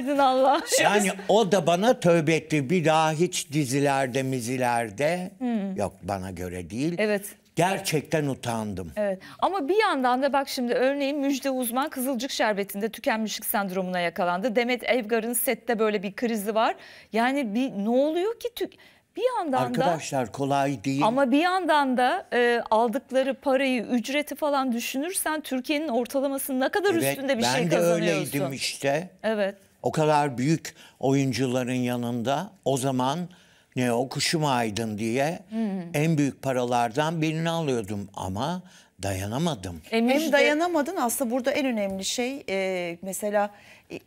verdin Allah. Yani o da bana tövbe etti. Bir daha hiç dizilerde, mizilerde hmm. yok bana göre değil. Evet. Gerçekten utandım. Evet. Ama bir yandan da bak şimdi örneğin Müjde Uzman Kızılcık Şerbeti'nde tükenmişlik sendromuna yakalandı. Demet Evgar'ın sette böyle bir krizi var. Yani bir ne oluyor ki tük bir yandan Arkadaşlar, da Arkadaşlar kolay değil. Ama bir yandan da e, aldıkları parayı, ücreti falan düşünürsen Türkiye'nin ortalamasının ne kadar evet, üstünde bir şey kazanıyorsun. Ben de öyleydim işte. Evet o kadar büyük oyuncuların yanında o zaman ne o kuşum aydın diye hmm. en büyük paralardan birini alıyordum ama dayanamadım. E, hem, hem dayanamadın aslında burada en önemli şey e, mesela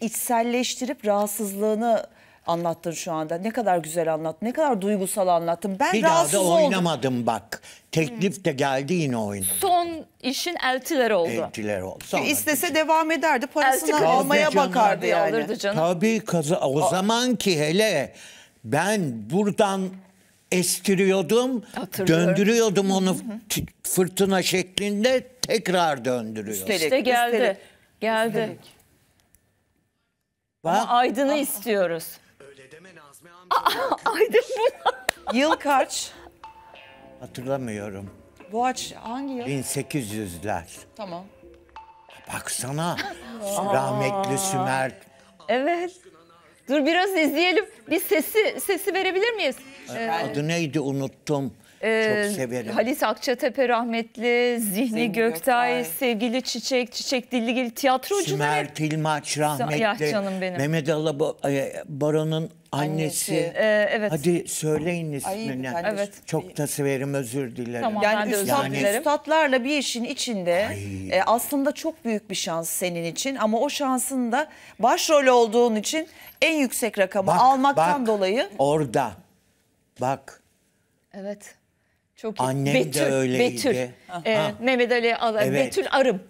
içselleştirip rahatsızlığını anlattın şu anda. Ne kadar güzel anlattın. Ne kadar duygusal anlattın. Ben bir daha da oldum. oynamadım bak. Teklif de geldi yine oynadım. Son işin eltileri oldu. Eltiler oldu. Sonra İstese devam ederdi. Parasını Elti almaya bakardı yani. canım. Tabii kaza o zaman ki hele ben buradan estiriyordum, döndürüyordum onu fırtına şeklinde tekrar döndürüyordum. Üstelik, işte geldi. Üstelik. Geldi. Üstelik. Ama aydını istiyoruz. Aydın bu. Yıl kaç? Hatırlamıyorum. Boğaç hangi yıl? 1800'ler. Tamam. Baksana. rahmetli Sümer. Evet. Dur biraz izleyelim. Bir sesi sesi verebilir miyiz? Ee, Adı neydi unuttum. Çok ee, severim. Halis Akçatepe rahmetli, Zihni Zihni Göktay, Göktay. sevgili Çiçek, Çiçek Dilligil tiyatrocular. Sümer hep- Tilmaç rahmetli. Ya canım benim. Mehmet Ali Ba- e, annesi. Annesi. Ee, evet. Hadi söyleyin ismini. tane- Evet. Çok da severim özür dilerim. Tamam. Yani de özür üstad, dilerim. üstadlarla bir işin içinde e, aslında çok büyük bir şans senin için ama o şansın da başrol olduğun için en yüksek rakamı Bak, almaktan bak, dolayı Orada. Bak. Evet. Çok iyi. Annem Betül, de öyleydi. Betül. Ah. Ee, ah. Mehmet Ali Ala, evet. Betül Arım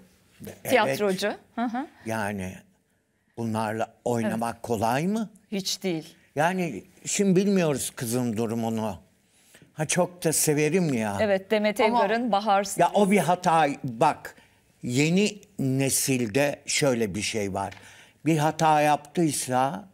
tiyatrocu. Evet. Hı Yani bunlarla oynamak evet. kolay mı? Hiç değil. Yani şimdi bilmiyoruz kızın durumunu. Ha çok da severim ya. Evet Demet Evgar'ın Bahar. Ya o bir hata bak yeni nesilde şöyle bir şey var. Bir hata yaptıysa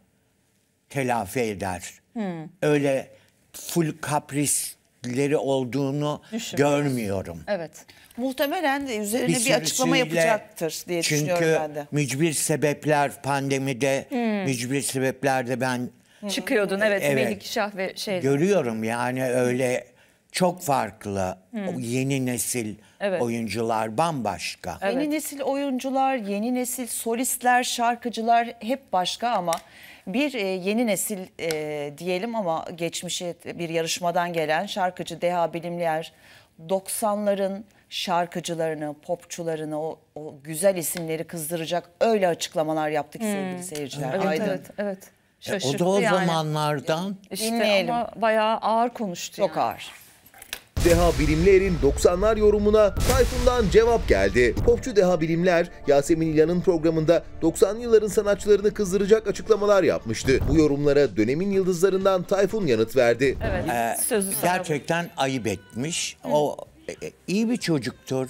telafi eder. Hmm. Öyle full kapris leri olduğunu görmüyorum. Evet. Muhtemelen de üzerine bir, bir açıklama yapacaktır diye çünkü düşünüyorum ben de. Çünkü mücbir sebepler pandemide hmm. mücbir sebeplerde ben çıkıyordun evet, evet. şah ve şey. Görüyorum yani öyle çok farklı hmm. yeni nesil evet. oyuncular bambaşka. Evet. Yeni nesil oyuncular, yeni nesil solistler, şarkıcılar hep başka ama bir e, yeni nesil e, diyelim ama geçmişi bir yarışmadan gelen şarkıcı Deha Bilimliyer 90'ların şarkıcılarını, popçularını, o, o güzel isimleri kızdıracak öyle açıklamalar yaptık hmm. sevgili seyirciler. Evet, Aydın. Evet, evet. Şaşırttı e, o da o yani. zamanlardan. İşte Dinleyelim. ama bayağı ağır konuştu. Çok yani. ağır. Deha Bilimler'in 90'lar yorumuna Tayfun'dan cevap geldi. Popçu Deha Bilimler, Yasemin İlhan'ın programında 90'lı yılların sanatçılarını kızdıracak açıklamalar yapmıştı. Bu yorumlara dönemin yıldızlarından Tayfun yanıt verdi. Evet, ee, sözü sana. Gerçekten ayıp etmiş. Hı. O e, e, iyi bir çocuktur,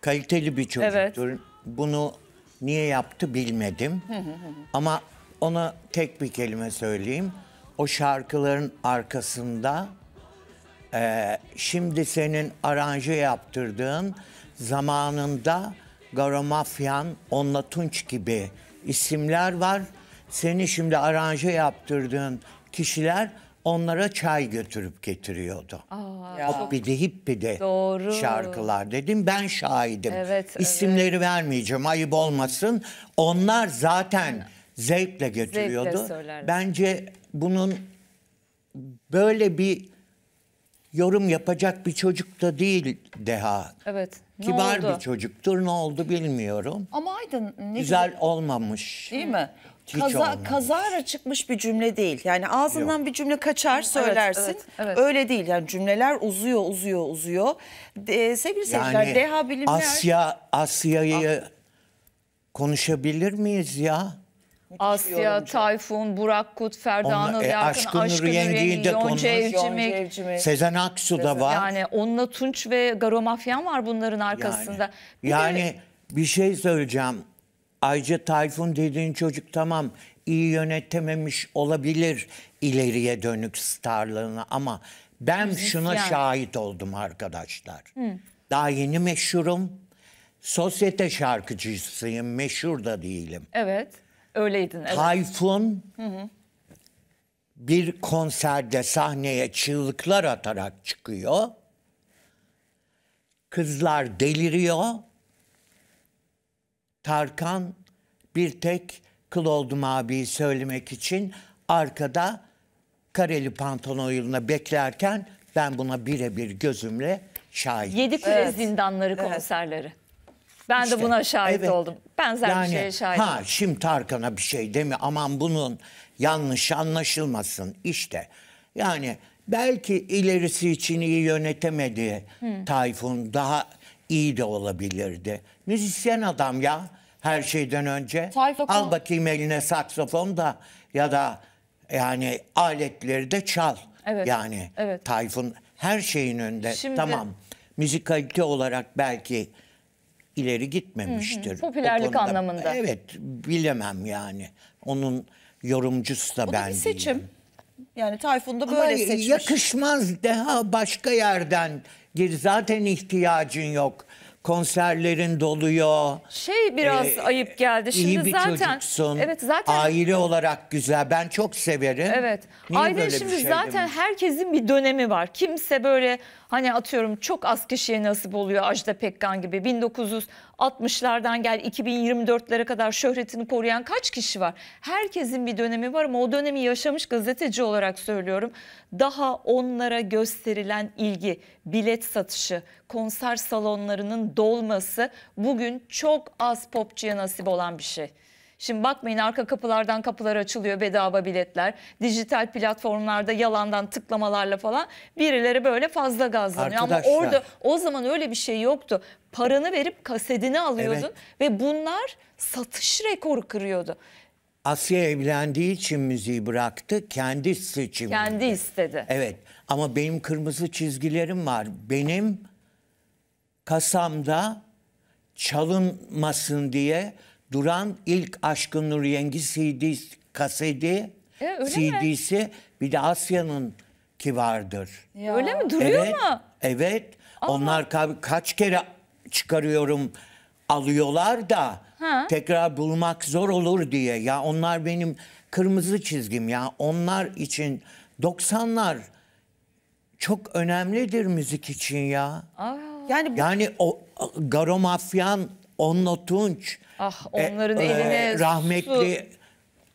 kaliteli bir çocuktur. Evet. Bunu niye yaptı bilmedim. Hı hı hı. Ama ona tek bir kelime söyleyeyim. O şarkıların arkasında ee, şimdi senin aranje yaptırdığın zamanında Garomafyan, Onla Tunç gibi isimler var. Seni şimdi aranje yaptırdığın kişiler onlara çay götürüp getiriyordu. Aa, Hoppidi hippidi Doğru. şarkılar dedim. Ben şahidim. Evet, İsimleri evet. vermeyeceğim ayıp olmasın. Onlar zaten Hı. zevkle getiriyordu. Zevkle Bence bunun böyle bir yorum yapacak bir çocuk da değil Deha. Evet. Kibar oldu? bir çocuktur. Ne oldu bilmiyorum. Ama Aydın ne güzel gibi? olmamış. Değil mi? Hiç Kaza, olmamış. kazara çıkmış bir cümle değil. Yani ağzından Yok. bir cümle kaçar söylersin. Evet, evet, evet. Öyle değil. Yani cümleler uzuyor, uzuyor, uzuyor. De, sevgili seyirciler, deha bilimler... Asya, Asya'yı ah. konuşabilir miyiz ya? Asya, Tayfun, Burak Kut, Ferda Anıl e, Yarkın, Aşkın Aşkın Ürengi, Yonca Evcimik, Sezen Aksu da var. Yani Onunla Tunç ve Garo Mafyan var bunların arkasında. Yani, bir, yani de... bir şey söyleyeceğim. Ayrıca Tayfun dediğin çocuk tamam iyi yönetememiş olabilir ileriye dönük starlığını ama ben Müzik şuna yani. şahit oldum arkadaşlar. Hı. Daha yeni meşhurum. Sosyete şarkıcısıyım, meşhur da değilim. Evet. Öyleydin evet. Tayfun hı hı. bir konserde sahneye çığlıklar atarak çıkıyor. Kızlar deliriyor. Tarkan bir tek kıl oldum abiyi söylemek için arkada kareli pantolonuyla beklerken ben buna birebir gözümle şahit. Yedi Kule evet. Zindanları konserleri. Ben işte, de buna şahit evet. oldum. Benzer yani, bir şeye şahit Ha şimdi Tarkan'a bir şey demi aman bunun yanlış anlaşılmasın işte. Yani belki ilerisi için iyi yönetemedi hmm. Tayfun daha iyi de olabilirdi. Müzisyen adam ya her şeyden önce. Tayfun. Al bakayım eline saksofon da ya da yani aletleri de çal. Evet. Yani evet. Tayfun her şeyin önünde. Şimdi... Tamam müzikalite olarak belki ileri gitmemiştir. Hı hı, popülerlik konuda, anlamında. Evet bilemem yani. Onun yorumcusu da o ben da bir seçim. Yani Tayfun'da böyle Ama seçmiş. yakışmaz daha başka yerden gir. Zaten ihtiyacın yok. Konserlerin doluyor. Şey biraz ee, ayıp geldi. Şimdi iyi bir zaten, çocuksun. Evet zaten. Aile olarak güzel. Ben çok severim. Evet. Niye Aile şimdi şey zaten mi? herkesin bir dönemi var. Kimse böyle Hani atıyorum çok az kişiye nasip oluyor Ajda Pekkan gibi. 1960'lardan gel 2024'lere kadar şöhretini koruyan kaç kişi var? Herkesin bir dönemi var ama o dönemi yaşamış gazeteci olarak söylüyorum. Daha onlara gösterilen ilgi, bilet satışı, konser salonlarının dolması bugün çok az popçuya nasip olan bir şey. Şimdi bakmayın arka kapılardan kapılar açılıyor bedava biletler. Dijital platformlarda yalandan tıklamalarla falan birileri böyle fazla gazlanıyor. Arkadaşlar. Ama orada o zaman öyle bir şey yoktu. Paranı verip kasedini alıyordun evet. ve bunlar satış rekoru kırıyordu. Asya evlendiği için müziği bıraktı. Kendi seçimi. Kendi istedi. Evet ama benim kırmızı çizgilerim var. Benim kasamda çalınmasın diye duran ilk Aşkın Nur Yengi CD kaseti, e, CD'si mi? bir de Asya'nın ki vardır. Ya. Öyle mi duruyor evet, mu? Evet. Ama... Onlar ka kaç kere çıkarıyorum alıyorlar da ha. tekrar bulmak zor olur diye. Ya onlar benim kırmızı çizgim ya. Onlar için 90'lar çok önemlidir müzik için ya. Aa. Yani bu... yani o Garo Mafyan, on notunç. Ah e, onların e, eline e, rahmetli su,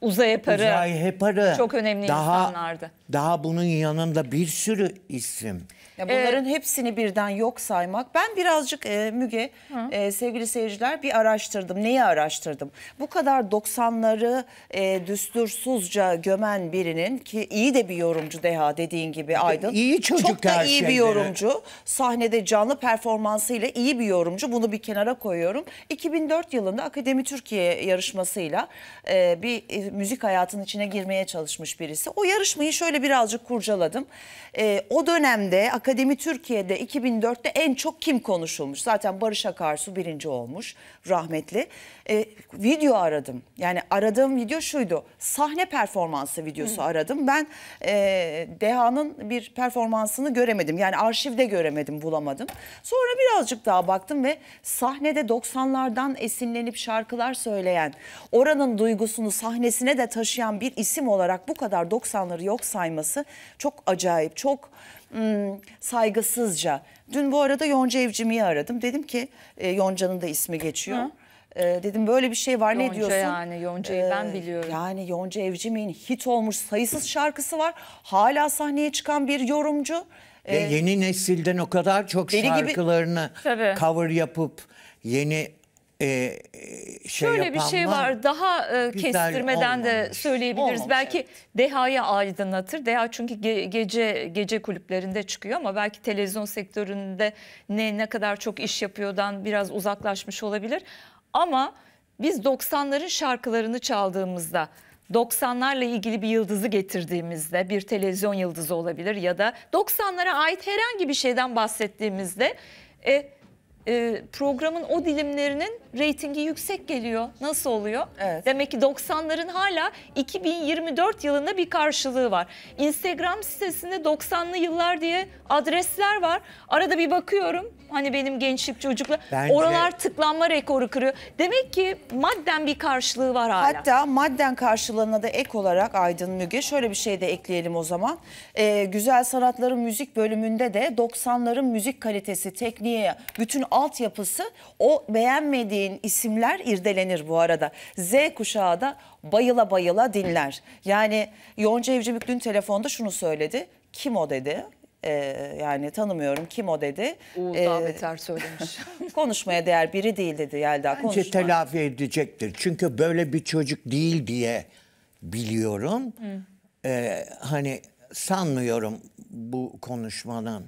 Uzay Heparı. Uzay Heparı. Çok önemli daha, insanlardı. Daha bunun yanında bir sürü isim. Ya ee, bunların ee, hepsini birden yok saymak. Ben birazcık e, Müge e, sevgili seyirciler bir araştırdım. Neyi araştırdım? Bu kadar 90'ları e, düstursuzca gömen birinin ki iyi de bir yorumcu Deha dediğin gibi Aydın. İyi çocuk Çok da iyi şeyleri. bir yorumcu. Sahnede canlı performansıyla iyi bir yorumcu. Bunu bir kenara koyuyorum. 2004 yılında Akademi Türkiye yarışmasıyla e, bir e, müzik hayatının içine girmeye çalışmış birisi. O yarışmayı şöyle birazcık kurcaladım. E, o dönemde Akademi Türkiye'de 2004'te en çok kim konuşulmuş? Zaten Barış Akarsu birinci olmuş rahmetli. E, video aradım. Yani aradığım video şuydu. Sahne performansı videosu Hı. aradım. Ben e, Deha'nın bir performansını göremedim. Yani arşivde göremedim, bulamadım. Sonra birazcık daha baktım ve sahnede 90'lardan esinlenip şarkılar söyleyen, oranın duygusunu sahnesine de taşıyan bir isim olarak bu kadar 90'ları yok sayması çok acayip, çok hmm, saygısızca. Dün bu arada Yonca Evcim'i aradım. Dedim ki e, Yonca'nın da ismi geçiyor. Hı. E, dedim böyle bir şey var Yonca ne diyorsun? Yonca yani Yonca'yı ee, ben biliyorum. Yani Yonca Evcim'in hit olmuş sayısız şarkısı var. Hala sahneye çıkan bir yorumcu. Ve ee, yeni nesilden o kadar çok şarkılarını gibi, cover yapıp yeni e, e, şey Şöyle bir şey var daha e, güzel kestirmeden de söyleyebiliriz. olmamış, belki evet. Deha'ya aydınlatır. Deha çünkü ge- gece gece kulüplerinde çıkıyor ama belki televizyon sektöründe ne ne kadar çok iş yapıyordan biraz uzaklaşmış olabilir. Ama biz 90'ların şarkılarını çaldığımızda 90'larla ilgili bir yıldızı getirdiğimizde bir televizyon yıldızı olabilir ya da 90'lara ait herhangi bir şeyden bahsettiğimizde e, e, programın o dilimlerinin reytingi yüksek geliyor. Nasıl oluyor? Evet. Demek ki 90'ların hala 2024 yılında bir karşılığı var. Instagram sitesinde 90'lı yıllar diye adresler var. Arada bir bakıyorum Hani benim gençlik çocukla. Bence... Oralar tıklanma rekoru kırıyor. Demek ki madden bir karşılığı var hala. Hatta madden karşılığına da ek olarak Aydın Müge şöyle bir şey de ekleyelim o zaman. Ee, Güzel Sanatların Müzik bölümünde de 90'ların müzik kalitesi, tekniğe, bütün altyapısı o beğenmediğin isimler irdelenir bu arada. Z kuşağı da bayıla bayıla dinler. Yani Yonca Evcimik dün telefonda şunu söyledi. Kim o dedi e, yani tanımıyorum kim o dedi. Uğur ee, daha e, beter söylemiş. konuşmaya değer biri değil dedi Yelda. Bence konuşma. telafi edecektir. Çünkü böyle bir çocuk değil diye biliyorum. Hı. E, hani sanmıyorum bu konuşmadan.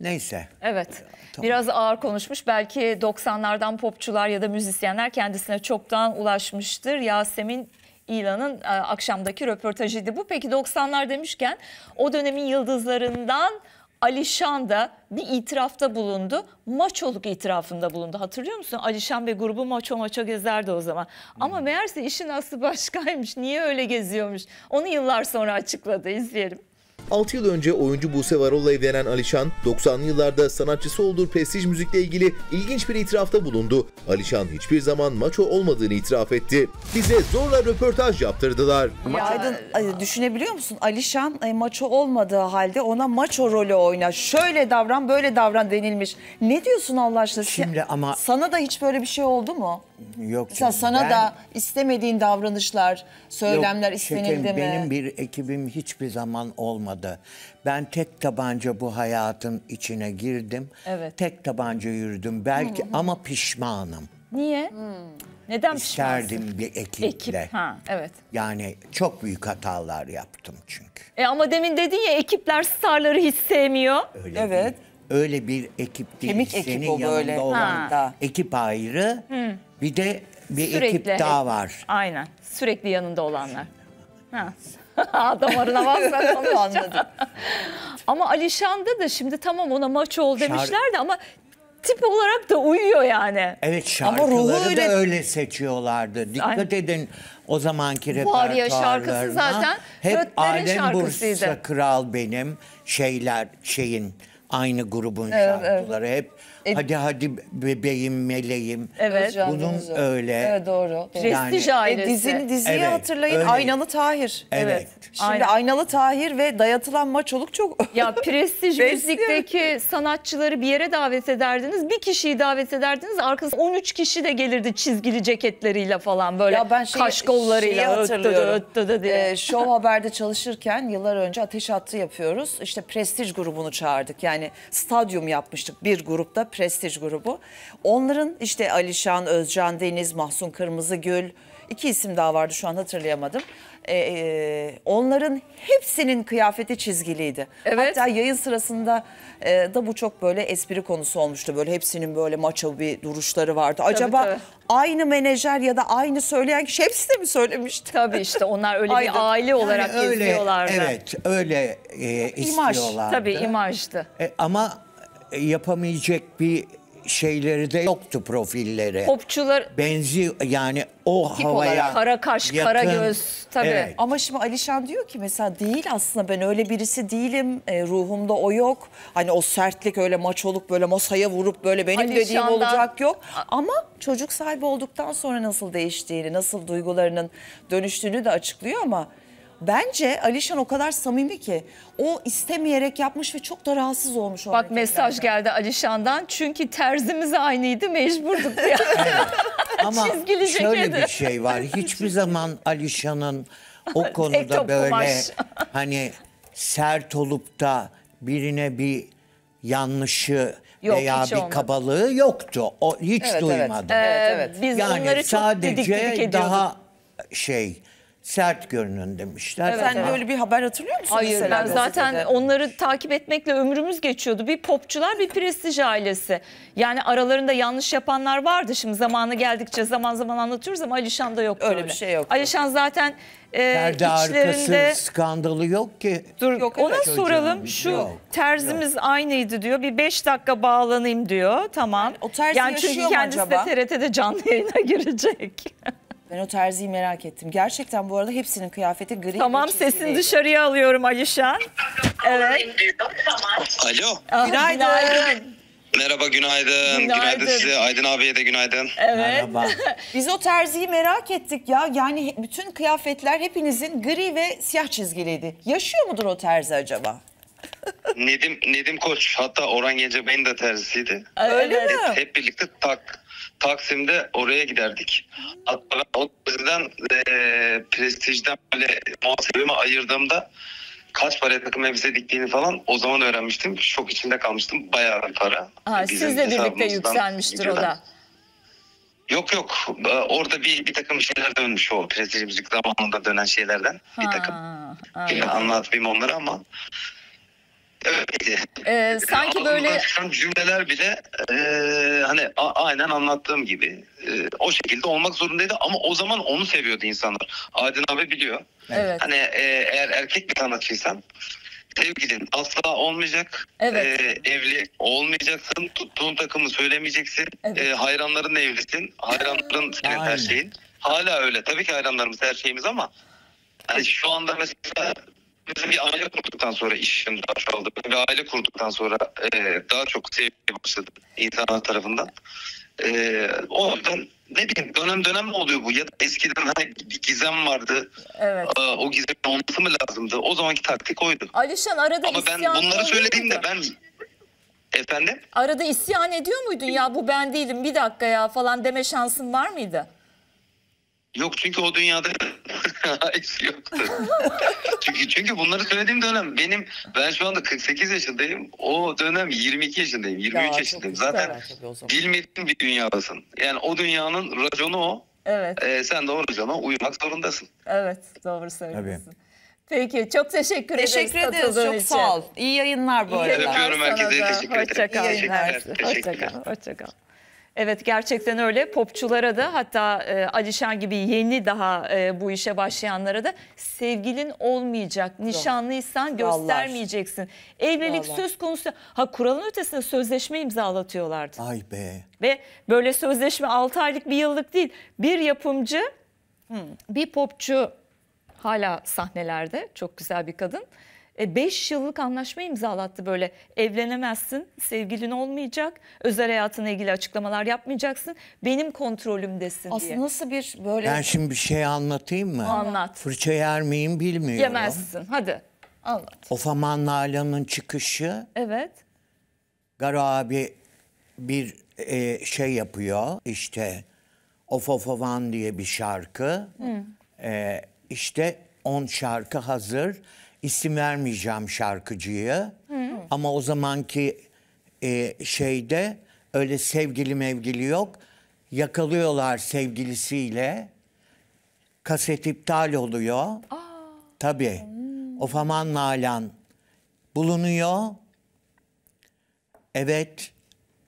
Neyse. Evet. Tamam. Biraz ağır konuşmuş. Belki 90'lardan popçular ya da müzisyenler kendisine çoktan ulaşmıştır. Yasemin İlan'ın e, akşamdaki röportajıydı bu. Peki 90'lar demişken o dönemin yıldızlarından Alişan da bir itirafta bulundu. Maçoluk itirafında bulundu. Hatırlıyor musun? Alişan ve grubu maço maço gezerdi o zaman. Hmm. Ama meğerse işin aslı başkaymış. Niye öyle geziyormuş? Onu yıllar sonra açıkladı. İzleyelim. 6 yıl önce oyuncu Buse Varol'la evlenen Alişan, 90'lı yıllarda sanatçısı olduğu prestij müzikle ilgili ilginç bir itirafta bulundu. Alişan hiçbir zaman maço olmadığını itiraf etti. Bize zorla röportaj yaptırdılar. Ya Aydın düşünebiliyor musun? Alişan maço olmadığı halde ona maço rolü oyna. Şöyle davran böyle davran denilmiş. Ne diyorsun Allah aşkına? Şimdi ama... Sana da hiç böyle bir şey oldu mu? Yok. Mesela sana ben, da istemediğin davranışlar, söylemler yok, istenildi mi? Benim bir ekibim hiçbir zaman olmadı. Ben tek tabanca bu hayatın içine girdim. Evet. Tek tabanca yürüdüm belki hı hı. ama pişmanım. Niye? Hmm. Neden pişmansın? İsterdim bir ekiple. Ekip, ha, evet. Yani çok büyük hatalar yaptım çünkü. E ama demin dedin ya ekipler starları hiç sevmiyor. Öyle evet. Değil öyle bir ekip değil. Kemik ekip Senin o böyle. Olan ha. ekip ayrı, Hı. Bir de bir Sürekli. ekip daha var. Aynen. Sürekli yanında olanlar. Ha. Damarına basma konuşacağım. ama Alişan'da da şimdi tamam ona maç ol demişler de ama tip olarak da uyuyor yani. Evet şarkıları Ama öyle... da öyle seçiyorlardı. Dikkat Aynen. edin o zamanki repertuarlarına. Var ya şarkısı zaten Hep Adem Bursa Kral benim şeyler şeyin aynı grubun evet, şarkıları evet. hep e, hadi hadi bebeğim meleğim. Evet. Bunun Özcan öyle. Evet doğru. doğru. Prestij ailesi. E, dizini, diziyi evet, hatırlayın. Öyle. Aynalı Tahir. Evet. evet. Şimdi Aynen. Aynalı Tahir ve dayatılan maçoluk çok. ya prestij müzikteki sanatçıları bir yere davet ederdiniz. Bir kişiyi davet ederdiniz. Arkasında 13 kişi de gelirdi çizgili ceketleriyle falan böyle. Ya ben şeyi, kaş kollarıyla şeyi hatırlıyorum. Öttü, öttü, diye. E, Show Haber'de çalışırken yıllar önce ateş hattı yapıyoruz. İşte prestij grubunu çağırdık. Yani stadyum yapmıştık bir grupta Prestij grubu. Onların işte Alişan, Özcan Deniz, Mahsun Kırmızıgül, iki isim daha vardı şu an hatırlayamadım. Ee, onların hepsinin kıyafeti çizgiliydi. Evet. Hatta yayın sırasında e, da bu çok böyle espri konusu olmuştu. Böyle hepsinin böyle maço bir duruşları vardı. Acaba tabii. aynı menajer ya da aynı söyleyen kişi hepsi de mi söylemişti? Tabii işte onlar öyle bir aile olarak yani öyle, izliyorlardı. Evet öyle e, İmaj istiyorlardı. Tabii imajdı. E, ama e, yapamayacak bir şeyleri de yoktu profilleri. Popçular benzi yani o tip havaya olarak kara kaş, yakın. kara göz tabii. Evet. Ama şimdi Alişan diyor ki mesela değil aslında ben öyle birisi değilim. E, ruhumda o yok. Hani o sertlik öyle maç olup böyle masaya vurup böyle benim Alişan'dan... dediğim olacak yok. Ama çocuk sahibi olduktan sonra nasıl değiştiğini, nasıl duygularının dönüştüğünü de açıklıyor ama bence Alişan o kadar samimi ki o istemeyerek yapmış ve çok da rahatsız olmuş. Bak mesaj geldi Alişan'dan çünkü terzimiz aynıydı mecburduk diye. Ama Çizgili şöyle bir şey var hiçbir zaman Alişan'ın o konuda böyle hani sert olup da birine bir yanlışı Yok, veya bir olmadı. kabalığı yoktu. O hiç evet, duymadım. Evet, evet. Ee, biz onları sadece çok dedik dedik ediyorduk. daha şey sert görünün demişler. Evet, Sen evet. öyle bir haber hatırlıyor musun? Hayır ben zaten gazetede? onları takip etmekle ömrümüz geçiyordu. Bir popçular bir prestij ailesi. Yani aralarında yanlış yapanlar vardı. Şimdi zamanı geldikçe zaman zaman anlatıyoruz ama Alişan da yoktu öyle. Öyle bir şey yok. Alişan zaten e, Perde içlerinde... arkası skandalı yok ki. Dur yok, ona evet, soralım hocam. şu yok, terzimiz yok. aynıydı diyor. Bir beş dakika bağlanayım diyor. Tamam. Yani, o terzi yani çünkü kendisi acaba? de TRT'de canlı yayına girecek. Ben o terziyi merak ettim. Gerçekten bu arada hepsinin kıyafeti gri. Tamam ve çizgiliydi. sesini dışarıya alıyorum Alişan. Evet. Alo. Ah, Günaydın. Günaydın. Merhaba günaydın. Günaydın. Günaydın size. Aydın abiye de günaydın. Evet. Merhaba. Biz o terziyi merak ettik ya. Yani bütün kıyafetler hepinizin gri ve siyah çizgiliydi. Yaşıyor mudur o terzi acaba? Nedim Nedim Koç hatta Orhan Gencebay'ın de terzisiydi. Öyle evet. mi? Hep birlikte tak Taksim'de oraya giderdik. Hatta o yüzden e, prestijden böyle muhasebemi ayırdığımda kaç paraya takım elbise diktiğini falan o zaman öğrenmiştim. Şok içinde kalmıştım. Bayağı bir para. Aa, Bizim sizle birlikte yükselmiştir o da. Yok yok. Ee, orada bir, bir takım şeyler dönmüş o prestij zamanında dönen şeylerden. Ha, bir takım. Anlatmayayım onları ama Öyleydi. Ee, sanki böyle cümleler bile e, hani a- aynen anlattığım gibi e, o şekilde olmak zorundaydı ama o zaman onu seviyordu insanlar. Adin abi biliyor. Evet. Hani e, eğer erkek bir sanatçıysan sevgilin asla olmayacak. Evet. E, evli olmayacaksın. Tuttuğun takımı söylemeyeceksin. Evet. E, hayranların evlisin. Hayranların senin her şeyin. Hala öyle. Tabii ki hayranlarımız her şeyimiz ama hani şu anda mesela Bizim bir aile kurduktan sonra işim daha çoğaldı. Bir aile kurduktan sonra e, daha çok sevgi başladı insanlar tarafından. E, o yüzden ne bileyim dönem dönem mi oluyor bu ya da eskiden hani bir gizem vardı. Evet. Aa, o gizem olması mı lazımdı? O zamanki taktik oydu. Alişan arada Ama ben bunları söylediğimde ben efendim arada isyan ediyor muydun ya bu ben değilim bir dakika ya falan deme şansın var mıydı? Yok çünkü o dünyada hiç yoktu. çünkü çünkü bunları söylediğim dönem benim ben şu anda 48 yaşındayım. O dönem 22 yaşındayım, 23 ya, yaşındayım. Zaten bilmediğin bir dünyadasın. Yani o dünyanın raconu o. Evet. Ee, sen de o racona uymak zorundasın. Evet, doğru söylüyorsun. Tabii. Peki çok teşekkür, ederiz. Teşekkür ederiz. Çok için. sağ ol. İyi yayınlar bu arada. Öpüyorum herkese. Teşekkür ederim. Hoşçakal. Hoşçakal. Hoşçakal. Hoşçakal. Evet gerçekten öyle popçulara da hatta e, Alişan gibi yeni daha e, bu işe başlayanlara da sevgilin olmayacak, nişanlıysan Kurallar. göstermeyeceksin. Evlilik Kurallar. söz konusu ha kuralın ötesinde sözleşme imzalatıyorlardı. Ay be. Ve böyle sözleşme 6 aylık bir yıllık değil bir yapımcı bir popçu hala sahnelerde çok güzel bir kadın. 5 e, yıllık anlaşma imzalattı böyle evlenemezsin, sevgilin olmayacak, özel hayatına ilgili açıklamalar yapmayacaksın, benim kontrolümdesin Aslında diye. nasıl bir böyle... Ben şimdi bir şey anlatayım mı? Anlat. Fırça yer miyim bilmiyorum. Yemezsin hadi anlat. Ofaman Nalan'ın çıkışı. Evet. Garo abi bir e, şey yapıyor işte Of Of Ofan diye bir şarkı. Hı. E, işte 10 şarkı hazır isim vermeyeceğim şarkıcıyı. Hı. Ama o zamanki e, şeyde öyle sevgili mevgili yok. Yakalıyorlar sevgilisiyle. Kaset iptal oluyor. Aa. Tabii. Hmm. Ofaman Nalan bulunuyor. Evet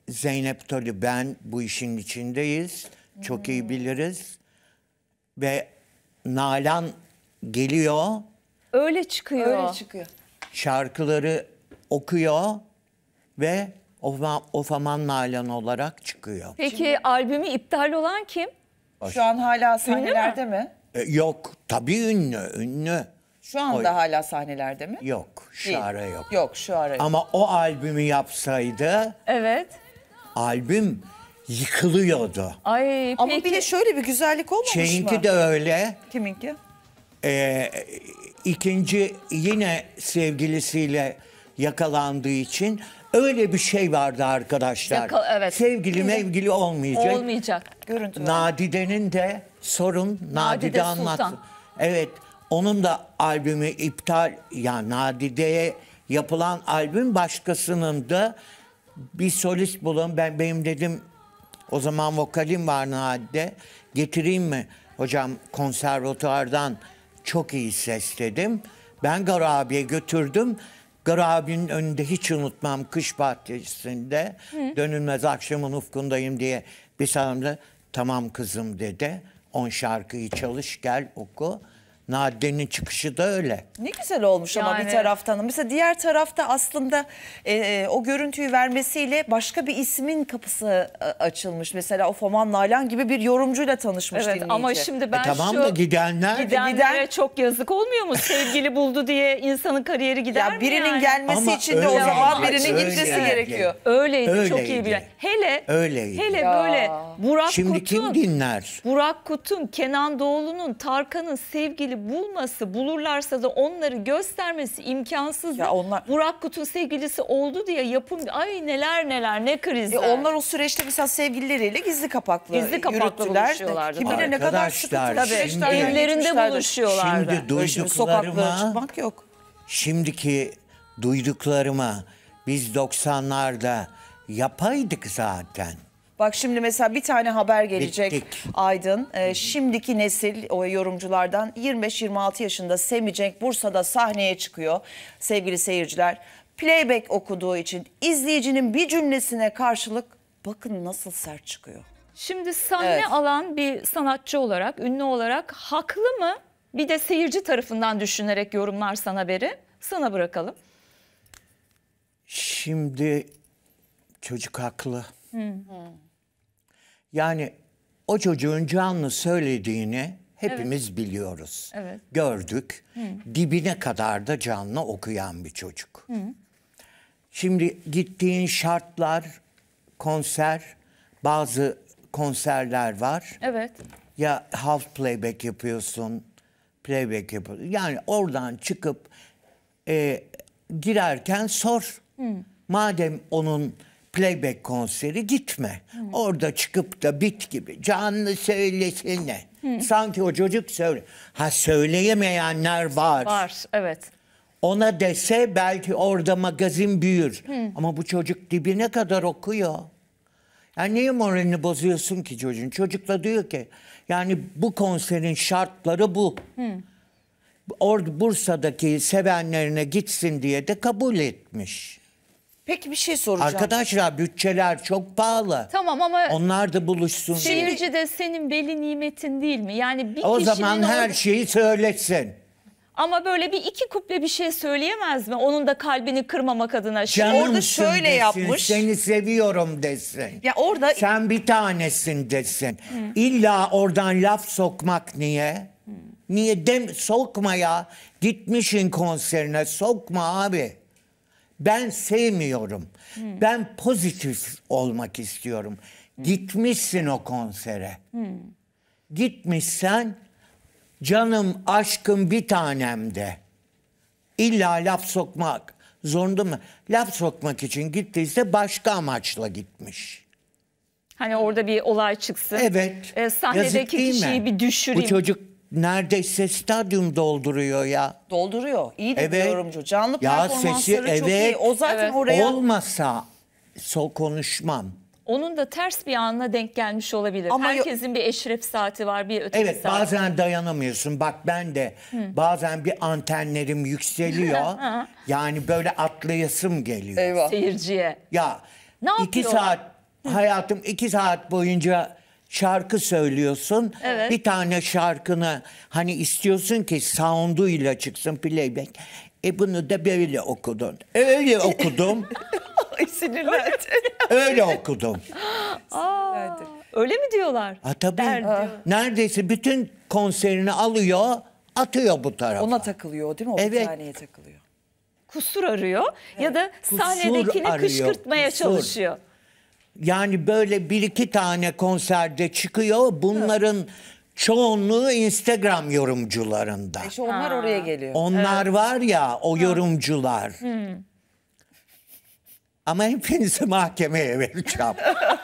Zeynep Tolü ben bu işin içindeyiz. Çok hmm. iyi biliriz. Ve Nalan geliyor Öyle çıkıyor. Öyle çıkıyor. Şarkıları okuyor ve Ofa, Ofaman Nalan olarak çıkıyor. Peki Şimdi... albümü iptal olan kim? Şu an hala sahnelerde mi? mi? E, yok tabii ünlü, ünlü. Şu anda o... hala sahnelerde mi? Yok, şu Değil. ara yok. Yok, şu ara yok. Ama o albümü yapsaydı... Evet. Albüm yıkılıyordu. Ay peki. Ama bir de şöyle bir güzellik olmamış Şeyinki mı? Şeyinki de öyle. Kiminki? Ee, ikinci yine sevgilisiyle yakalandığı için öyle bir şey vardı arkadaşlar. Yakal, evet. Sevgili mevgili olmayacak. Olmayacak. Görüntü. Nadide'nin de sorun Nadide, Nadide anlatsın. Evet onun da albümü iptal yani Nadide'ye yapılan albüm başkasının da bir solist bulun. Ben benim dedim o zaman vokalim var Nadide. Getireyim mi hocam konservatuardan çok iyi sesledim. Ben Garabi'ye götürdüm. Garabi'nin önünde hiç unutmam kış bahçesinde Hı. dönülmez akşamın ufkundayım diye bir sanımda tamam kızım dedi. On şarkıyı çalış gel oku. Nadine'nin çıkışı da öyle. Ne güzel olmuş yani. ama bir taraftan. Mesela diğer tarafta aslında e, e, o görüntüyü vermesiyle başka bir ismin kapısı e, açılmış. Mesela o Foman Nalan gibi bir yorumcuyla tanışmış evet, dinleyici. Ama şimdi e, ben e, tamam şu da gidenler. gidenlere giden... çok yazık olmuyor mu? Sevgili buldu diye insanın kariyeri gider ya, birinin mi Birinin yani? gelmesi ama için de o zaman birinin gitmesi öyle. gerekiyor. Öyleydi, öyleydi çok iyi bir. Hele, öyleydi. hele ya. böyle Burak şimdi Kutun. Şimdi kim dinler? Burak Kutun, Kenan Doğulu'nun, Tarkan'ın sevgili ihtilali bulması, bulurlarsa da onları göstermesi imkansız. Ya onlar... Burak Kut'un sevgilisi oldu diye yapım ay neler neler ne krizler. E onlar o süreçte mesela sevgilileriyle gizli kapaklı gizli kapaklı buluşuyorlardı. Kim ne kadar sıkıntı. Tabii, şimdi, evlerinde buluşuyorlardı. Şimdi duyduklarıma çıkmak yok. Şimdiki duyduklarıma biz 90'larda yapaydık zaten. Bak şimdi mesela bir tane haber gelecek Bittik. Aydın. E, şimdiki nesil o yorumculardan 25-26 yaşında Semi Bursa'da sahneye çıkıyor sevgili seyirciler. Playback okuduğu için izleyicinin bir cümlesine karşılık bakın nasıl sert çıkıyor. Şimdi sahne Evet. alan bir sanatçı olarak, ünlü olarak haklı mı? Bir de seyirci tarafından düşünerek yorumlar sana beri sana bırakalım. Şimdi çocuk haklı. Yani o çocuğun canlı söylediğini hepimiz evet. biliyoruz. Evet. Gördük. Hı. Dibine kadar da canlı okuyan bir çocuk. Hı. Şimdi gittiğin şartlar, konser, bazı konserler var. Evet. Ya half playback yapıyorsun, playback yapıyorsun. Yani oradan çıkıp e, girerken sor. Hı. Madem onun playback konseri gitme. Hı. Orada çıkıp da bit gibi canlı söylesene. Hı. Sanki o çocuk söyle. Ha söyleyemeyenler var. Var evet. Ona dese belki orada magazin büyür. Hı. Ama bu çocuk dibine kadar okuyor. Yani niye moralini bozuyorsun ki çocuğun? Çocukla diyor ki yani bu konserin şartları bu. Hı. Or Bursa'daki sevenlerine gitsin diye de kabul etmiş. Peki bir şey soracağım. Arkadaşlar bütçeler çok pahalı. Tamam ama Onlar da buluşsun. diye. Şey, seyirci de senin beli nimetin değil mi? Yani bir O zaman her orada- şeyi söylesin. ama böyle bir iki kuple bir şey söyleyemez mi? Onun da kalbini kırmamak adına. Şimdi Canımsın orada şöyle desin, yapmış. Seni seviyorum desin. Ya orada Sen bir tanesin desin. İlla oradan laf sokmak niye? Niye dem sokma ya. Gitmişin konserine sokma abi. Ben sevmiyorum. Hmm. Ben pozitif olmak istiyorum. Hmm. Gitmişsin o konsere. Hmm. Gitmişsen canım aşkım bir tanem de. İlla laf sokmak zorunda mı? Laf sokmak için gittiyse başka amaçla gitmiş. Hani orada bir olay çıksın. Evet. E, sahnedeki Yazık kişiyi mi? bir düşüreyim. Bu çocuk neredeyse stadyum dolduruyor ya. Dolduruyor. İyi de evet. yorumcu. Canlı ya performansları sesi, çok evet. iyi. O zaten evet. oraya... Olmasa so konuşmam. Onun da ters bir anına denk gelmiş olabilir. Ama Herkesin bir eşref saati var, bir öteki Evet, saati. bazen dayanamıyorsun. Bak ben de Hı. bazen bir antenlerim yükseliyor. yani böyle atlayasım geliyor. Eyvah. Seyirciye. Ya ne iki saat, hayatım iki saat boyunca şarkı söylüyorsun. Evet. Bir tane şarkını hani istiyorsun ki sounduyla çıksın playback. E bunu da böyle okudun. Öyle okudum. Ay sinirlendi. Öyle okudum. sinirlendi. Öyle mi diyorlar? Ha, tabii. Aa. Ah. Neredeyse bütün konserini alıyor, atıyor bu tarafa. Ona takılıyor değil mi? O evet. sahneye takılıyor. Kusur arıyor evet. ya da sahnedekini Kusur arıyor. kışkırtmaya Kusur. çalışıyor. Yani böyle bir iki tane konserde çıkıyor. Bunların çoğunluğu Instagram yorumcularında. E işte onlar oraya geliyor. Onlar var ya o yorumcular. Ama hepinizi mahkemeye vereceğim.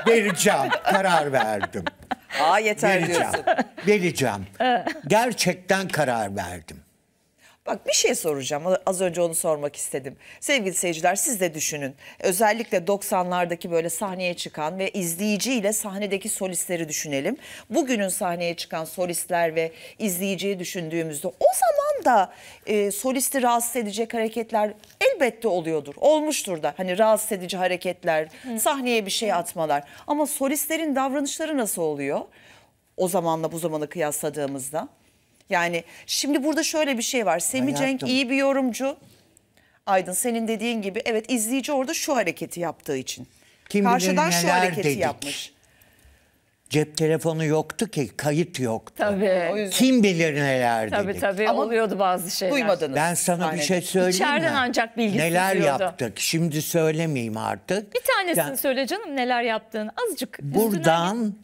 vereceğim. Karar verdim. Aa yeter diyorsun. Vereceğim. Vereceğim. Gerçekten karar verdim. Bak bir şey soracağım. Az önce onu sormak istedim. Sevgili seyirciler siz de düşünün. Özellikle 90'lardaki böyle sahneye çıkan ve izleyiciyle sahnedeki solistleri düşünelim. Bugünün sahneye çıkan solistler ve izleyiciyi düşündüğümüzde o zaman da e, solisti rahatsız edecek hareketler elbette oluyordur. Olmuştur da hani rahatsız edici hareketler, Hı. sahneye bir şey atmalar. Ama solistlerin davranışları nasıl oluyor? O zamanla bu zamanı kıyasladığımızda. Yani şimdi burada şöyle bir şey var. Semih Cenk iyi bir yorumcu. Aydın senin dediğin gibi evet izleyici orada şu hareketi yaptığı için. Kim Karşıdan şu hareketi dedik. yapmış. Cep telefonu yoktu ki, kayıt yoktu. Tabii. Kim bilir neler dedik. Tabii tabii Ama oluyordu bazı şeyler. Duymadınız. Ben sana bir şey söyleyeyim İçeriden ancak bilgi Neler sızıyordu. yaptık şimdi söylemeyeyim artık. Bir tanesini yani, söyle canım neler yaptığını azıcık. Buradan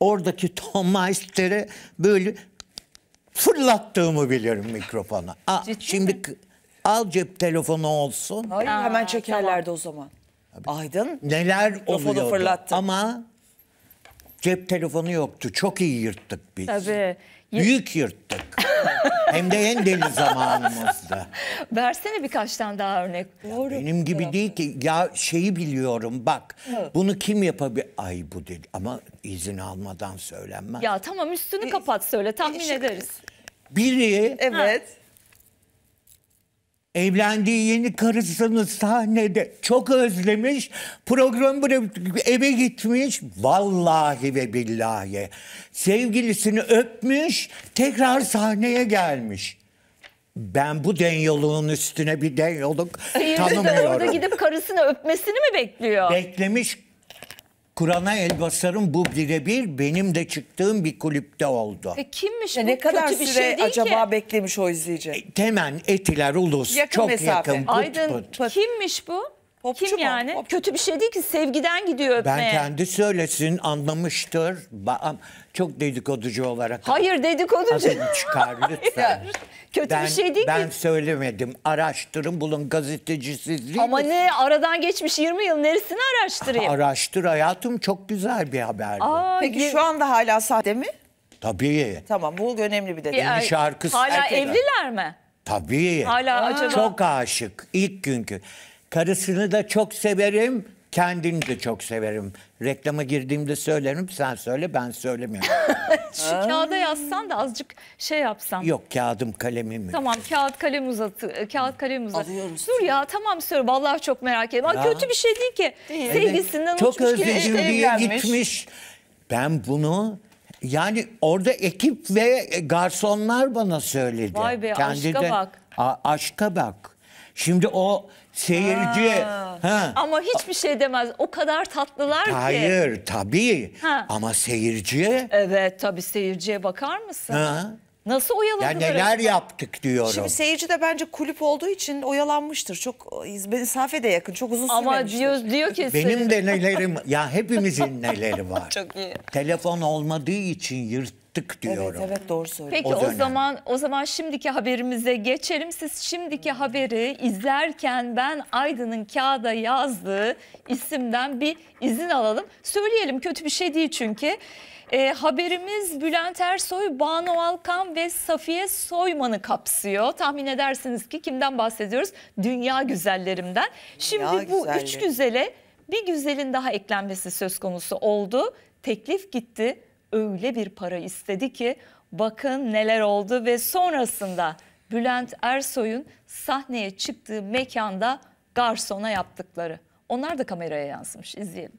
oradaki Tom Meister'e böyle fırlattığımı bilirim mikrofona. Aa, Ciddi şimdi mi? al cep telefonu olsun. Hayır Aa, hemen çekerlerdi tamam. o zaman. Aydın neler oluyordu fırlattı. ama cep telefonu yoktu. Çok iyi yırttık biz. Tabii. Büyük yırttık. Hem de en deli zamanımızda. Versene birkaç tane daha örnek. Doğru. Benim gibi değil ki. Ya şeyi biliyorum bak. Evet. Bunu kim yapabilir? Ay bu deli. Ama izin almadan söylenmez. Ya tamam üstünü e, kapat söyle tahmin ederiz. Biri evet. Evlendiği yeni karısını sahnede çok özlemiş. Program bırakıp eve gitmiş. Vallahi ve billahi. Sevgilisini öpmüş. Tekrar sahneye gelmiş. Ben bu denyoluğun üstüne bir denyoluk tanımıyorum. Orada gidip karısını öpmesini mi bekliyor? Beklemiş Kur'an'a el basarım bu birebir benim de çıktığım bir kulüpte oldu. E kimmiş ya bu? Ne kadar Kötü bir şey süre şey değil acaba ki. beklemiş o izleyici? E, temen Etiler Ulus yakın çok mesafe. yakın. Pıt Aydın pıt. kimmiş bu? Popçu Kim yani? Pop. Kötü bir şey değil ki sevgiden gidiyor öpmeye. Ben kendi söylesin anlamıştır. Ba- Çok dedikoducu olarak. Hayır dedikoducu. Adını çıkar lütfen. Kötü ben, bir şey değil ben ki. Ben söylemedim. Araştırın bulun gazetecisiz değil Ama mi? ne aradan geçmiş 20 yıl neresini araştırayım? Araştır hayatım çok güzel bir haber bu. Peki şu anda hala sahte mi? Tabii. Tamam bu önemli bir detay. Bir, şarkısı. Hala erkek evliler mi? Tabii. Hala Aa. acaba? Çok aşık ilk günkü. Karısını da çok severim, kendini de çok severim. Reklama girdiğimde söylerim, sen söyle ben söylemiyorum. Şu kağıda yazsan da azıcık şey yapsan. Yok kağıdım kalemim. mi? Tamam kağıt kalem uzatı, e, kağıt kalem uzat. Dur ya tamam sor, vallahi çok merak ediyorum. Ay, kötü bir şey değil ki. Sevgisinden Çok uçmuş gibi şey özledim diye gitmiş. Ben bunu yani orada ekip ve garsonlar bana söyledi. Vay be, aşka bak. A- aşka bak. Şimdi o Seyirci. Ha. Ama hiçbir şey demez. O kadar tatlılar Hayır, ki. Hayır tabii. Ha. Ama seyirciye. Evet tabii seyirciye bakar mısın? Ha. Nasıl oyaladılar? Ya neler arasında? yaptık diyorum. Şimdi seyirci de bence kulüp olduğu için oyalanmıştır. Çok e, mesafe de yakın. Çok uzun Ama Ama diyor, diyor ki... Benim de nelerim... ya hepimizin neleri var. Çok iyi. Telefon olmadığı için yırt yaptık diyorum. Evet evet doğru söylüyorsun. Peki o, o zaman o zaman şimdiki haberimize geçelim. Siz şimdiki haberi izlerken ben Aydın'ın kağıda yazdığı isimden bir izin alalım. Söyleyelim kötü bir şey değil çünkü. E, haberimiz Bülent Ersoy, Banu Alkan ve Safiye Soyman'ı kapsıyor. Tahmin edersiniz ki kimden bahsediyoruz? Dünya güzellerimden. Şimdi Dünya bu güzelleri. üç güzele bir güzelin daha eklenmesi söz konusu oldu. Teklif gitti öyle bir para istedi ki bakın neler oldu ve sonrasında Bülent Ersoy'un sahneye çıktığı mekanda garsona yaptıkları. Onlar da kameraya yansımış izleyelim.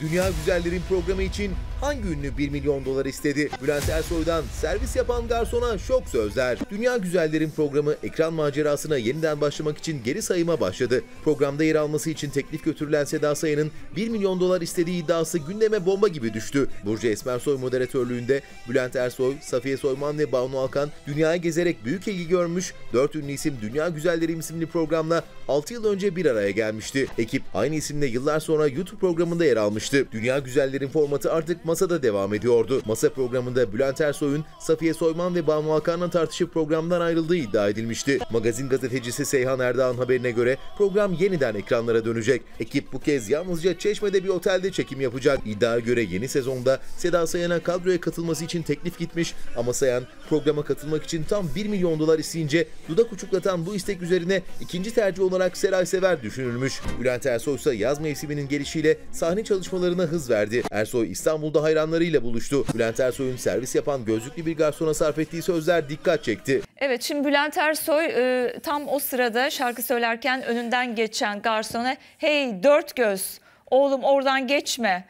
Dünya Güzellerin programı için hangi ünlü 1 milyon dolar istedi? Bülent Ersoy'dan servis yapan garsona şok sözler. Dünya Güzellerin programı ekran macerasına yeniden başlamak için geri sayıma başladı. Programda yer alması için teklif götürülen Seda Sayan'ın 1 milyon dolar istediği iddiası gündeme bomba gibi düştü. Burcu Esmersoy moderatörlüğünde Bülent Ersoy, Safiye Soyman ve Banu Alkan dünyayı gezerek büyük ilgi görmüş, 4 ünlü isim Dünya Güzelleri isimli programla 6 yıl önce bir araya gelmişti. Ekip aynı isimle yıllar sonra YouTube programında yer almıştı. Dünya Güzellerin formatı artık masada devam ediyordu. Masa programında Bülent Ersoy'un Safiye Soyman ve Banu Hakan'la tartışıp programdan ayrıldığı iddia edilmişti. Magazin gazetecisi Seyhan Erdoğan haberine göre program yeniden ekranlara dönecek. Ekip bu kez yalnızca Çeşme'de bir otelde çekim yapacak. İddiaya göre yeni sezonda Seda Sayan'a kadroya katılması için teklif gitmiş ama Sayan programa katılmak için tam 1 milyon dolar isteyince dudak uçuklatan bu istek üzerine ikinci tercih olarak Seray Sever düşünülmüş. Bülent Ersoy ise yaz mevsiminin gelişiyle sahne çalışmalarına hız verdi. Ersoy İstanbul'da İstanbul'da hayranlarıyla buluştu. Bülent Ersoy'un servis yapan gözlüklü bir garsona sarf ettiği sözler dikkat çekti. Evet şimdi Bülent Ersoy e, tam o sırada şarkı söylerken önünden geçen garsona hey dört göz oğlum oradan geçme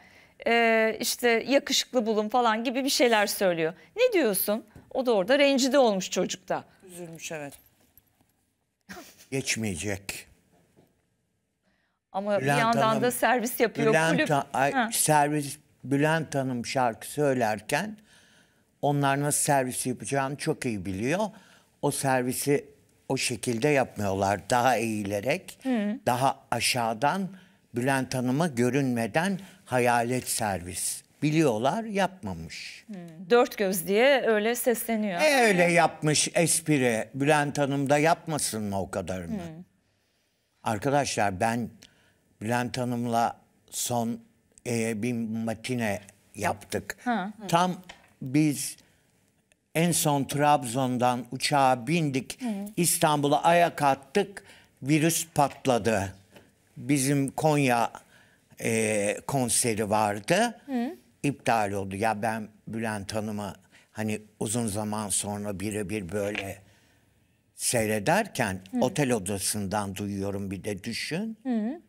e, işte yakışıklı bulun falan gibi bir şeyler söylüyor. Ne diyorsun? O da orada rencide olmuş çocukta. Üzülmüş evet. Geçmeyecek. Ama Bülent bir yandan Hanım, da servis yapıyor. Bülent kulüp. Ay, servis Bülent Hanım şarkı söylerken onlar nasıl servisi yapacağını çok iyi biliyor. O servisi o şekilde yapmıyorlar. Daha eğilerek, Hı. daha aşağıdan Bülent Hanım'a görünmeden hayalet servis. Biliyorlar yapmamış. Hmm, dört göz diye öyle sesleniyor. E, öyle yapmış espri. Bülent Hanım da yapmasın mı o kadarını? Hı. Hmm. Arkadaşlar ben Bülent Hanım'la son e, bir matine yaptık. Ha, evet. Tam biz en son Trabzon'dan uçağa bindik. İstanbul'a ayak attık. Virüs patladı. Bizim Konya e, konseri vardı. Hı. İptal oldu. Ya ben Bülent Hanım'ı hani uzun zaman sonra birebir böyle seyrederken Hı. otel odasından duyuyorum bir de düşün. Hı.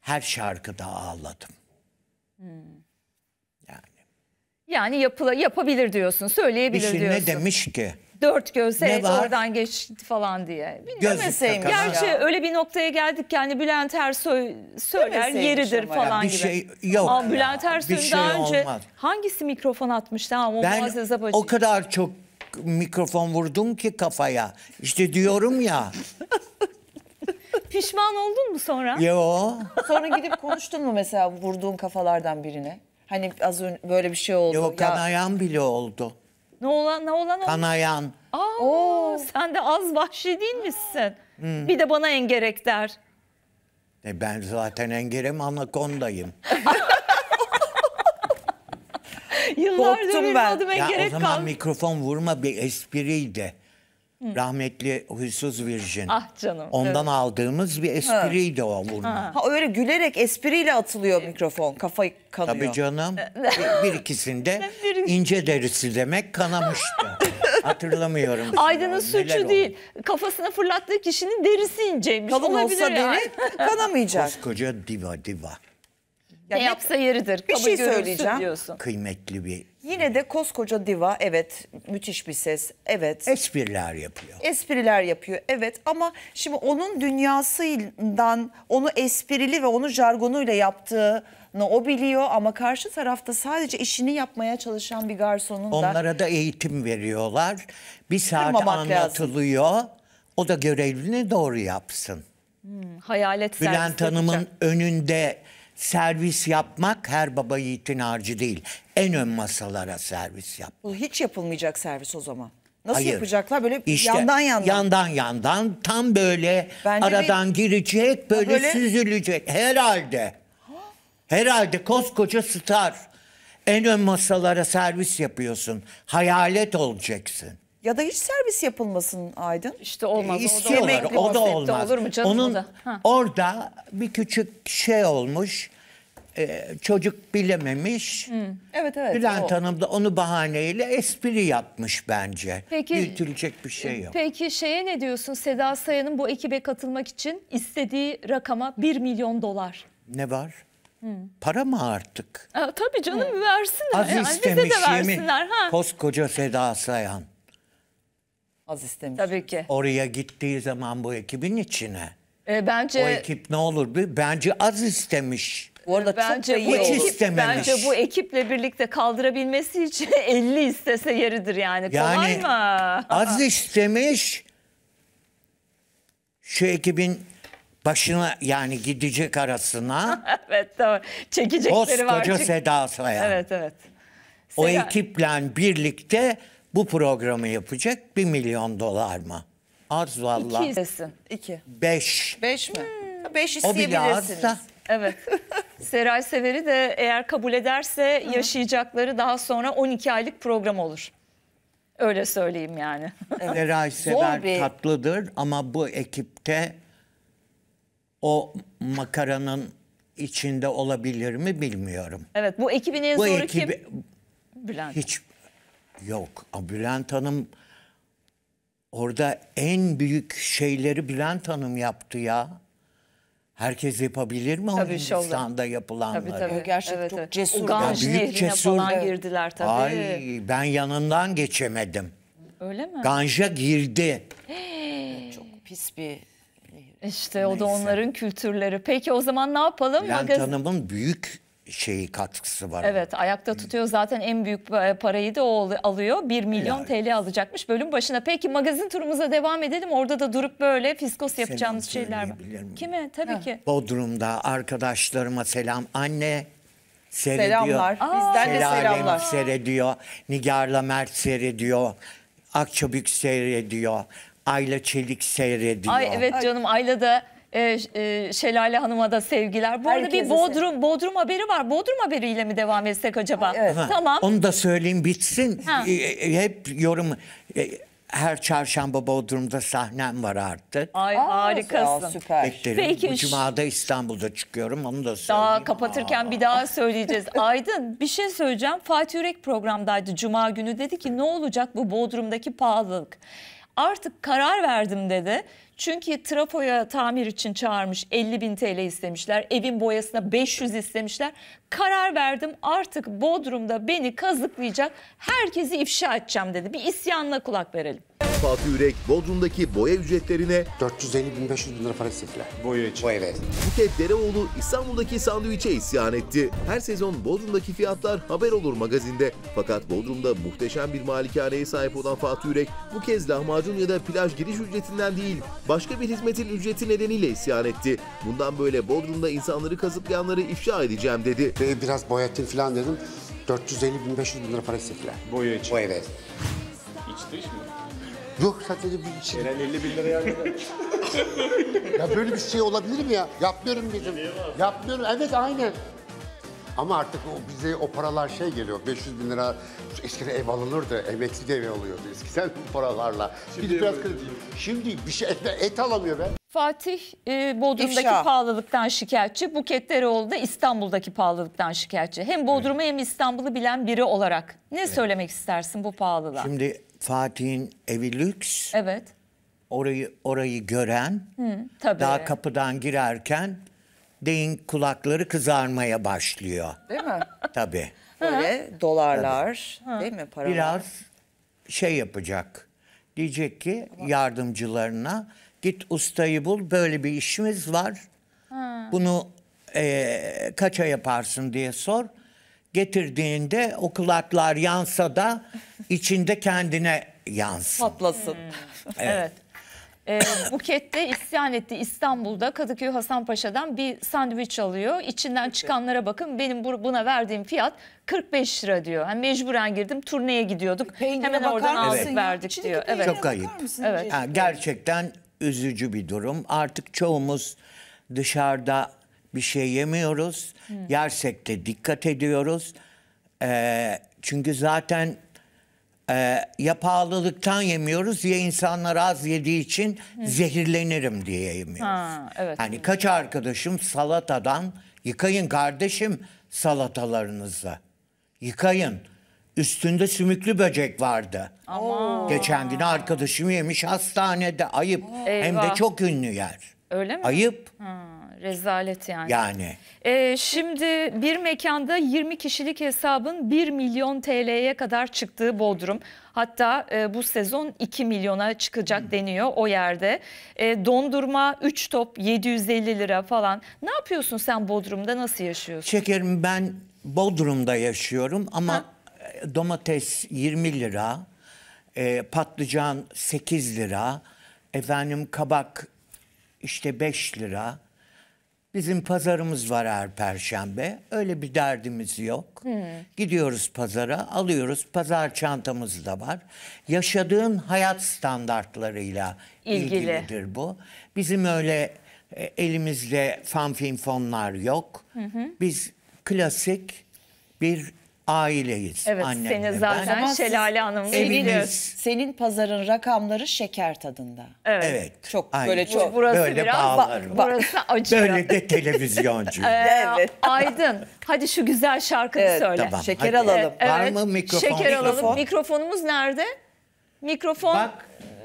Her şarkıda ağladım. Yani. Yani yapıla, yapabilir diyorsun, söyleyebilir İşin diyorsun. ne demiş ki? Dört gözle oradan geç falan diye. Demeseymiş. Gerçi ya. öyle bir noktaya geldik ki hani Bülent Ersoy söyler yeridir falan ya. bir gibi. Şey yok Ama Bülent Ersoy'un şey daha önce olmaz. hangisi mikrofon atmıştı? Ama ben o kadar çok mikrofon vurdum ki kafaya. İşte diyorum ya Pişman oldun mu sonra? Yo. Sonra gidip konuştun mu mesela vurduğun kafalardan birine? Hani az önce böyle bir şey oldu. Yo kanayan ya... bile oldu. Ne olan ne olan oldu? Kanayan. Aa, Oo. sen de az vahşi değil misin? Hmm. Bir de bana engerek der. E ben zaten engerem anakondayım. Yıllardır Korktum ben. Ya o zaman kaldı. mikrofon vurma bir espriydi. Rahmetli Huysuz Virgin. Ah canım. Ondan evet. aldığımız bir espriydi evet. o vurma. Ha öyle gülerek espriyle atılıyor mikrofon. Kafa kanıyor. Tabii canım. E, bir ikisinde ince derisi demek kanamıştı. Hatırlamıyorum. Aydın'ın suçu oldu. değil. Kafasına fırlattığı kişinin derisi inceymiş. Kalın olsa yani. kanamayacak. Koskoca diva diva. Ya ne yapsa yeridir. Bir Kabul şey söyleyeceğim. Diyorsun. Kıymetli bir Yine de koskoca diva evet müthiş bir ses evet. Espriler yapıyor. Espriler yapıyor evet ama şimdi onun dünyasından onu esprili ve onu jargonuyla yaptığını o biliyor ama karşı tarafta sadece işini yapmaya çalışan bir garsonun da. Onlara da eğitim veriyorlar. Bir saat anlatılıyor. Lazım. O da görevini doğru yapsın. Hmm, hayalet Bülent Hanım'ın önünde servis yapmak her baba yiğitin harcı değil. En ön masalara servis yap. Bu Hiç yapılmayacak servis o zaman. Nasıl Hayır. yapacaklar? Böyle işte, yandan yandan. Yandan yandan tam böyle Bence aradan bir... girecek böyle, böyle süzülecek. Herhalde. Herhalde koskoca star. En ön masalara servis yapıyorsun. Hayalet olacaksın. Ya da hiç servis yapılmasın Aydın. İşte olmaz. İstiyorlar. O da, olmaz. Olur mu canım Onun da? orada bir küçük şey olmuş. Ee, çocuk bilememiş. Hmm. Evet evet. Bülent o. Hanım da onu bahaneyle espri yapmış bence. Peki, Büyütülecek bir şey yok. Peki şeye ne diyorsun? Seda Sayan'ın bu ekibe katılmak için istediği rakama 1 milyon dolar. Ne var? Hmm. Para mı artık? Aa, tabii canım hmm. versinler. Az yani, istemiş bize de versinler. Ha. Koskoca Seda Sayan. Az istemiş. Tabii ki. Oraya gittiği zaman bu ekibin içine. E, bence... O ekip ne olur? bir Bence az istemiş. Bu arada bence çok bu ekip, istememiş. Bence bu ekiple birlikte kaldırabilmesi için 50 istese yeridir yani. yani Kolay mı? az istemiş. Şu ekibin başına yani gidecek arasına. evet doğru. Çekecekleri var. Koskoca Seda Sayan. Evet evet. Seda... O ekiple birlikte bu programı yapacak 1 milyon dolar mı? Arz valla. İki istesin. İki. Beş. Beş mi? Hmm. Beş O bile isteyebilirsiniz. azsa. Evet. Seray Sever'i de eğer kabul ederse yaşayacakları daha sonra 12 aylık program olur. Öyle söyleyeyim yani. Seray Sever bir- tatlıdır ama bu ekipte o makaranın içinde olabilir mi bilmiyorum. Evet bu ekibin en Bu zoru ekibi kim? Bülent. hiç yok. Bülent Hanım orada en büyük şeyleri Bülent Hanım yaptı ya. Herkes yapabilir mi tabii Hindistan'da yapılanları? Tabii tabii. Gerçekten evet, çok cesur. Ganj büyük nehrine falan girdiler tabii. Ay ben yanından geçemedim. Öyle mi? Ganj'a girdi. Ee, çok pis bir İşte Neyse. o da onların kültürleri. Peki o zaman ne yapalım? Bülent Magaz- Hanım'ın büyük şeyi katkısı var. Evet ayakta tutuyor zaten en büyük e, parayı da o alıyor. 1 milyon yani. TL alacakmış bölüm başına. Peki magazin turumuza devam edelim. Orada da durup böyle fiskos yapacağımız şeyler var. Mi? Kime? Tabii ha. ki. Bodrum'da arkadaşlarıma selam. Anne seyrediyor. Selamlar. Bizden de selamlar. seyrediyor. Nigar'la Mert seyrediyor. Akçabük seyrediyor. Ayla Çelik seyrediyor. Ay evet canım Ayla da e, e, Şelale Hanım'a da sevgiler. Bu Herkese arada bir Bodrum Bodrum haberi var. Bodrum haberiyle mi devam etsek acaba? Evet. Ha, Tamam. Onu da söyleyeyim bitsin. Ha. E, e Hep yorum e, her çarşamba Bodrum'da sahnem var artık. Ay Aa, harikasın. ya, süper. Beklerim. Peki, Bu cumada İstanbul'da çıkıyorum onu da söyleyeyim. Daha kapatırken bir daha söyleyeceğiz. Aydın bir şey söyleyeceğim. Fatih Yürek programdaydı Cuma günü. Dedi ki ne olacak bu Bodrum'daki pahalılık? Artık karar verdim dedi. Çünkü trafoya tamir için çağırmış 50 bin TL istemişler. Evin boyasına 500 istemişler. Karar verdim artık Bodrum'da beni kazıklayacak herkesi ifşa edeceğim dedi. Bir isyanla kulak verelim. Fatih Yürek, Bodrum'daki boya ücretlerine 450 bin 500 bin lira para istediler. Boya için. Boya evet. Buket Dereoğlu İstanbul'daki sandviçe isyan etti. Her sezon Bodrum'daki fiyatlar haber olur magazinde. Fakat Bodrum'da muhteşem bir malikaneye sahip olan Fatih Yürek bu kez lahmacun ya da plaj giriş ücretinden değil başka bir hizmetin ücreti nedeniyle isyan etti. Bundan böyle Bodrum'da insanları kazıklayanları ifşa edeceğim dedi. biraz boyatın falan dedim. 450 bin 500 bin lira para istediler. Boya için. Boya evet. İç dış mı? Yok sadece bir şey. Eren 50 bin lira liraya Ya böyle bir şey olabilir mi ya? Yapmıyorum dedim. Yapmıyorum. Evet aynen. Ama artık o bize o paralar şey geliyor. 500 bin lira eskiden ev alınırdı. Emekli de ev alıyordu eskiden bu paralarla. Şimdi Şimdi biraz kredi. Şimdi bir şey et, et alamıyor ben. Fatih e, Bodrum'daki İfşa. pahalılıktan şikayetçi. Buket Dereoğlu da İstanbul'daki pahalılıktan şikayetçi. Hem Bodrum'u hem İstanbul'u bilen biri olarak ne söylemek istersin bu pahalılığa? Şimdi Fatih'in evi lüks. Evet. Orayı orayı gören Hı, tabii. daha kapıdan girerken deyin kulakları kızarmaya başlıyor. Değil mi? Tabii. Böyle dolarlar değil mi paralar? Biraz şey yapacak. Diyecek ki yardımcılarına git ustayı bul böyle bir işimiz var. Bunu eee, kaça yaparsın diye sor getirdiğinde o kulaklar yansa da içinde kendine yansın. Patlasın. Hmm. Evet. Ee, Buket de isyan etti İstanbul'da Kadıköy Hasanpaşa'dan bir sandviç alıyor. İçinden çıkanlara bakın benim buna verdiğim fiyat 45 lira diyor. Yani mecburen girdim turneye gidiyorduk. Peynire Hemen oradan mısın aldık verdik İçindeki diyor. Evet. Çok bakar ayıp. Evet. Ha, gerçekten üzücü bir durum. Artık çoğumuz dışarıda bir şey yemiyoruz. Hmm. Yersek de dikkat ediyoruz. E, çünkü zaten e, ya pahalılıktan yemiyoruz ya insanlar az yediği için hmm. zehirlenirim diye yemiyoruz. Ha, evet. Hani kaç arkadaşım salatadan yıkayın kardeşim salatalarınızı. Yıkayın. Üstünde sümüklü böcek vardı. Ama. Geçen gün arkadaşım yemiş hastanede ayıp. Eyvah. Hem de çok ünlü yer. Öyle mi? Ayıp. Hmm. Rezalet yani. Yani. Ee, şimdi bir mekanda 20 kişilik hesabın 1 milyon TL'ye kadar çıktığı Bodrum. Hatta e, bu sezon 2 milyona çıkacak hmm. deniyor o yerde. E, dondurma 3 top 750 lira falan. Ne yapıyorsun sen Bodrum'da nasıl yaşıyorsun? Şekerim ben Bodrum'da yaşıyorum ama ha? E, domates 20 lira, e, patlıcan 8 lira, efendim kabak işte 5 lira, Bizim pazarımız var her perşembe. Öyle bir derdimiz yok. Hmm. Gidiyoruz pazara, alıyoruz. Pazar çantamız da var. Yaşadığın hayat standartlarıyla İlgili. ilgilidir bu. Bizim öyle e, elimizde fanfinfonlar yok. Hı hı. Biz klasik bir aileyiz. Evet annemle. seni zaten ben, Şelale Hanım'la biliyoruz. Senin pazarın rakamları şeker tadında. Evet. evet. Çok Aynen. böyle çok. Burası böyle biraz bağlarım. Ba burası acıyor. Böyle de televizyoncu. Ee, evet. Aydın hadi şu güzel şarkını evet, söyle. Tamam, şeker hadi. alalım. Ee, evet, Var mı mikrofon? Şeker mikrofon. alalım. Mikrofonumuz nerede? Mikrofon. Bak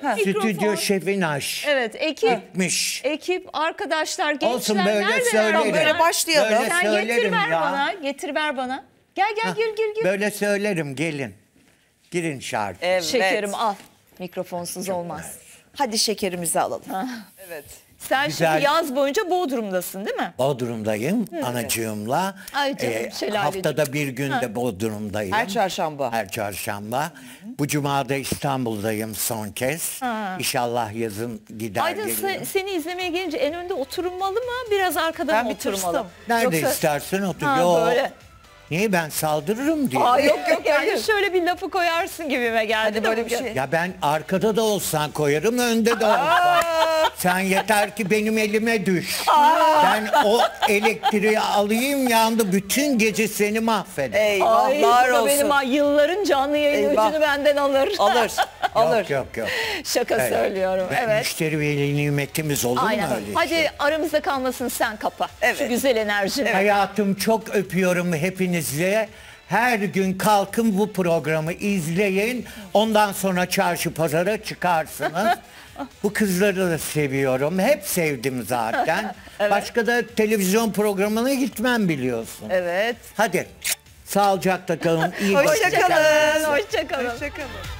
Ha. Mikrofon. Stüdyo şefin aş. Evet ekip. Gitmiş. Ekip arkadaşlar gençler Olsun böyle nerede? Söylerim. Böyle başlayalım. Böyle Sen getir ver ya. bana. Getir ver bana. Gel gel gül gül gül. Böyle söylerim gelin. Girin şarkı. Evet. Şekerim al. Mikrofonsuz olmaz. Hadi şekerimizi alalım. Evet. Sen Güzel. şimdi yaz boyunca Bodrum'dasın değil mi? Bodrum'dayım anacığımla. Ay canım, ee, şelaleciğim. haftada bir günde de Bodrum'dayım. Her çarşamba. Her çarşamba. Bu cumada İstanbul'dayım son kez. İnşallah yazın gider Aydın se- gelirim. seni izlemeye gelince en önde oturmalı mı? Biraz arkada Ben mı bir oturmalı? tırstım. Nerede Yoksa- istersen otur. Ha, Yo, böyle. Niye ben saldırırım diye. Aa, yok yok yani şöyle bir lafı koyarsın gibime geldi Hadi böyle bir şey. Ya ben arkada da olsan koyarım önde de olsan. Sen yeter ki benim elime düş. Aa. Ben o elektriği alayım yandı bütün gece seni mahveder. Eyvahlar olsun. Benim ha, yılların canlı yayın Eyvah. öcünü benden alır. Alır. alır. Yok yok yok. Şaka evet. söylüyorum. Ben evet. Müşteri veli nimetimiz olur Aynen. mu öyle şey? Hadi şey? aramızda kalmasın sen kapa. Evet. Şu güzel enerji. Evet. Hayatım çok öpüyorum hepiniz kendinize her gün kalkın bu programı izleyin. Ondan sonra çarşı pazara çıkarsınız. bu kızları da seviyorum. Hep sevdim zaten. evet. Başka da televizyon programına gitmem biliyorsun. Evet. Hadi. Sağlıcakla kalın. İyi kalın, hoşça kalın, Hoşça kalın.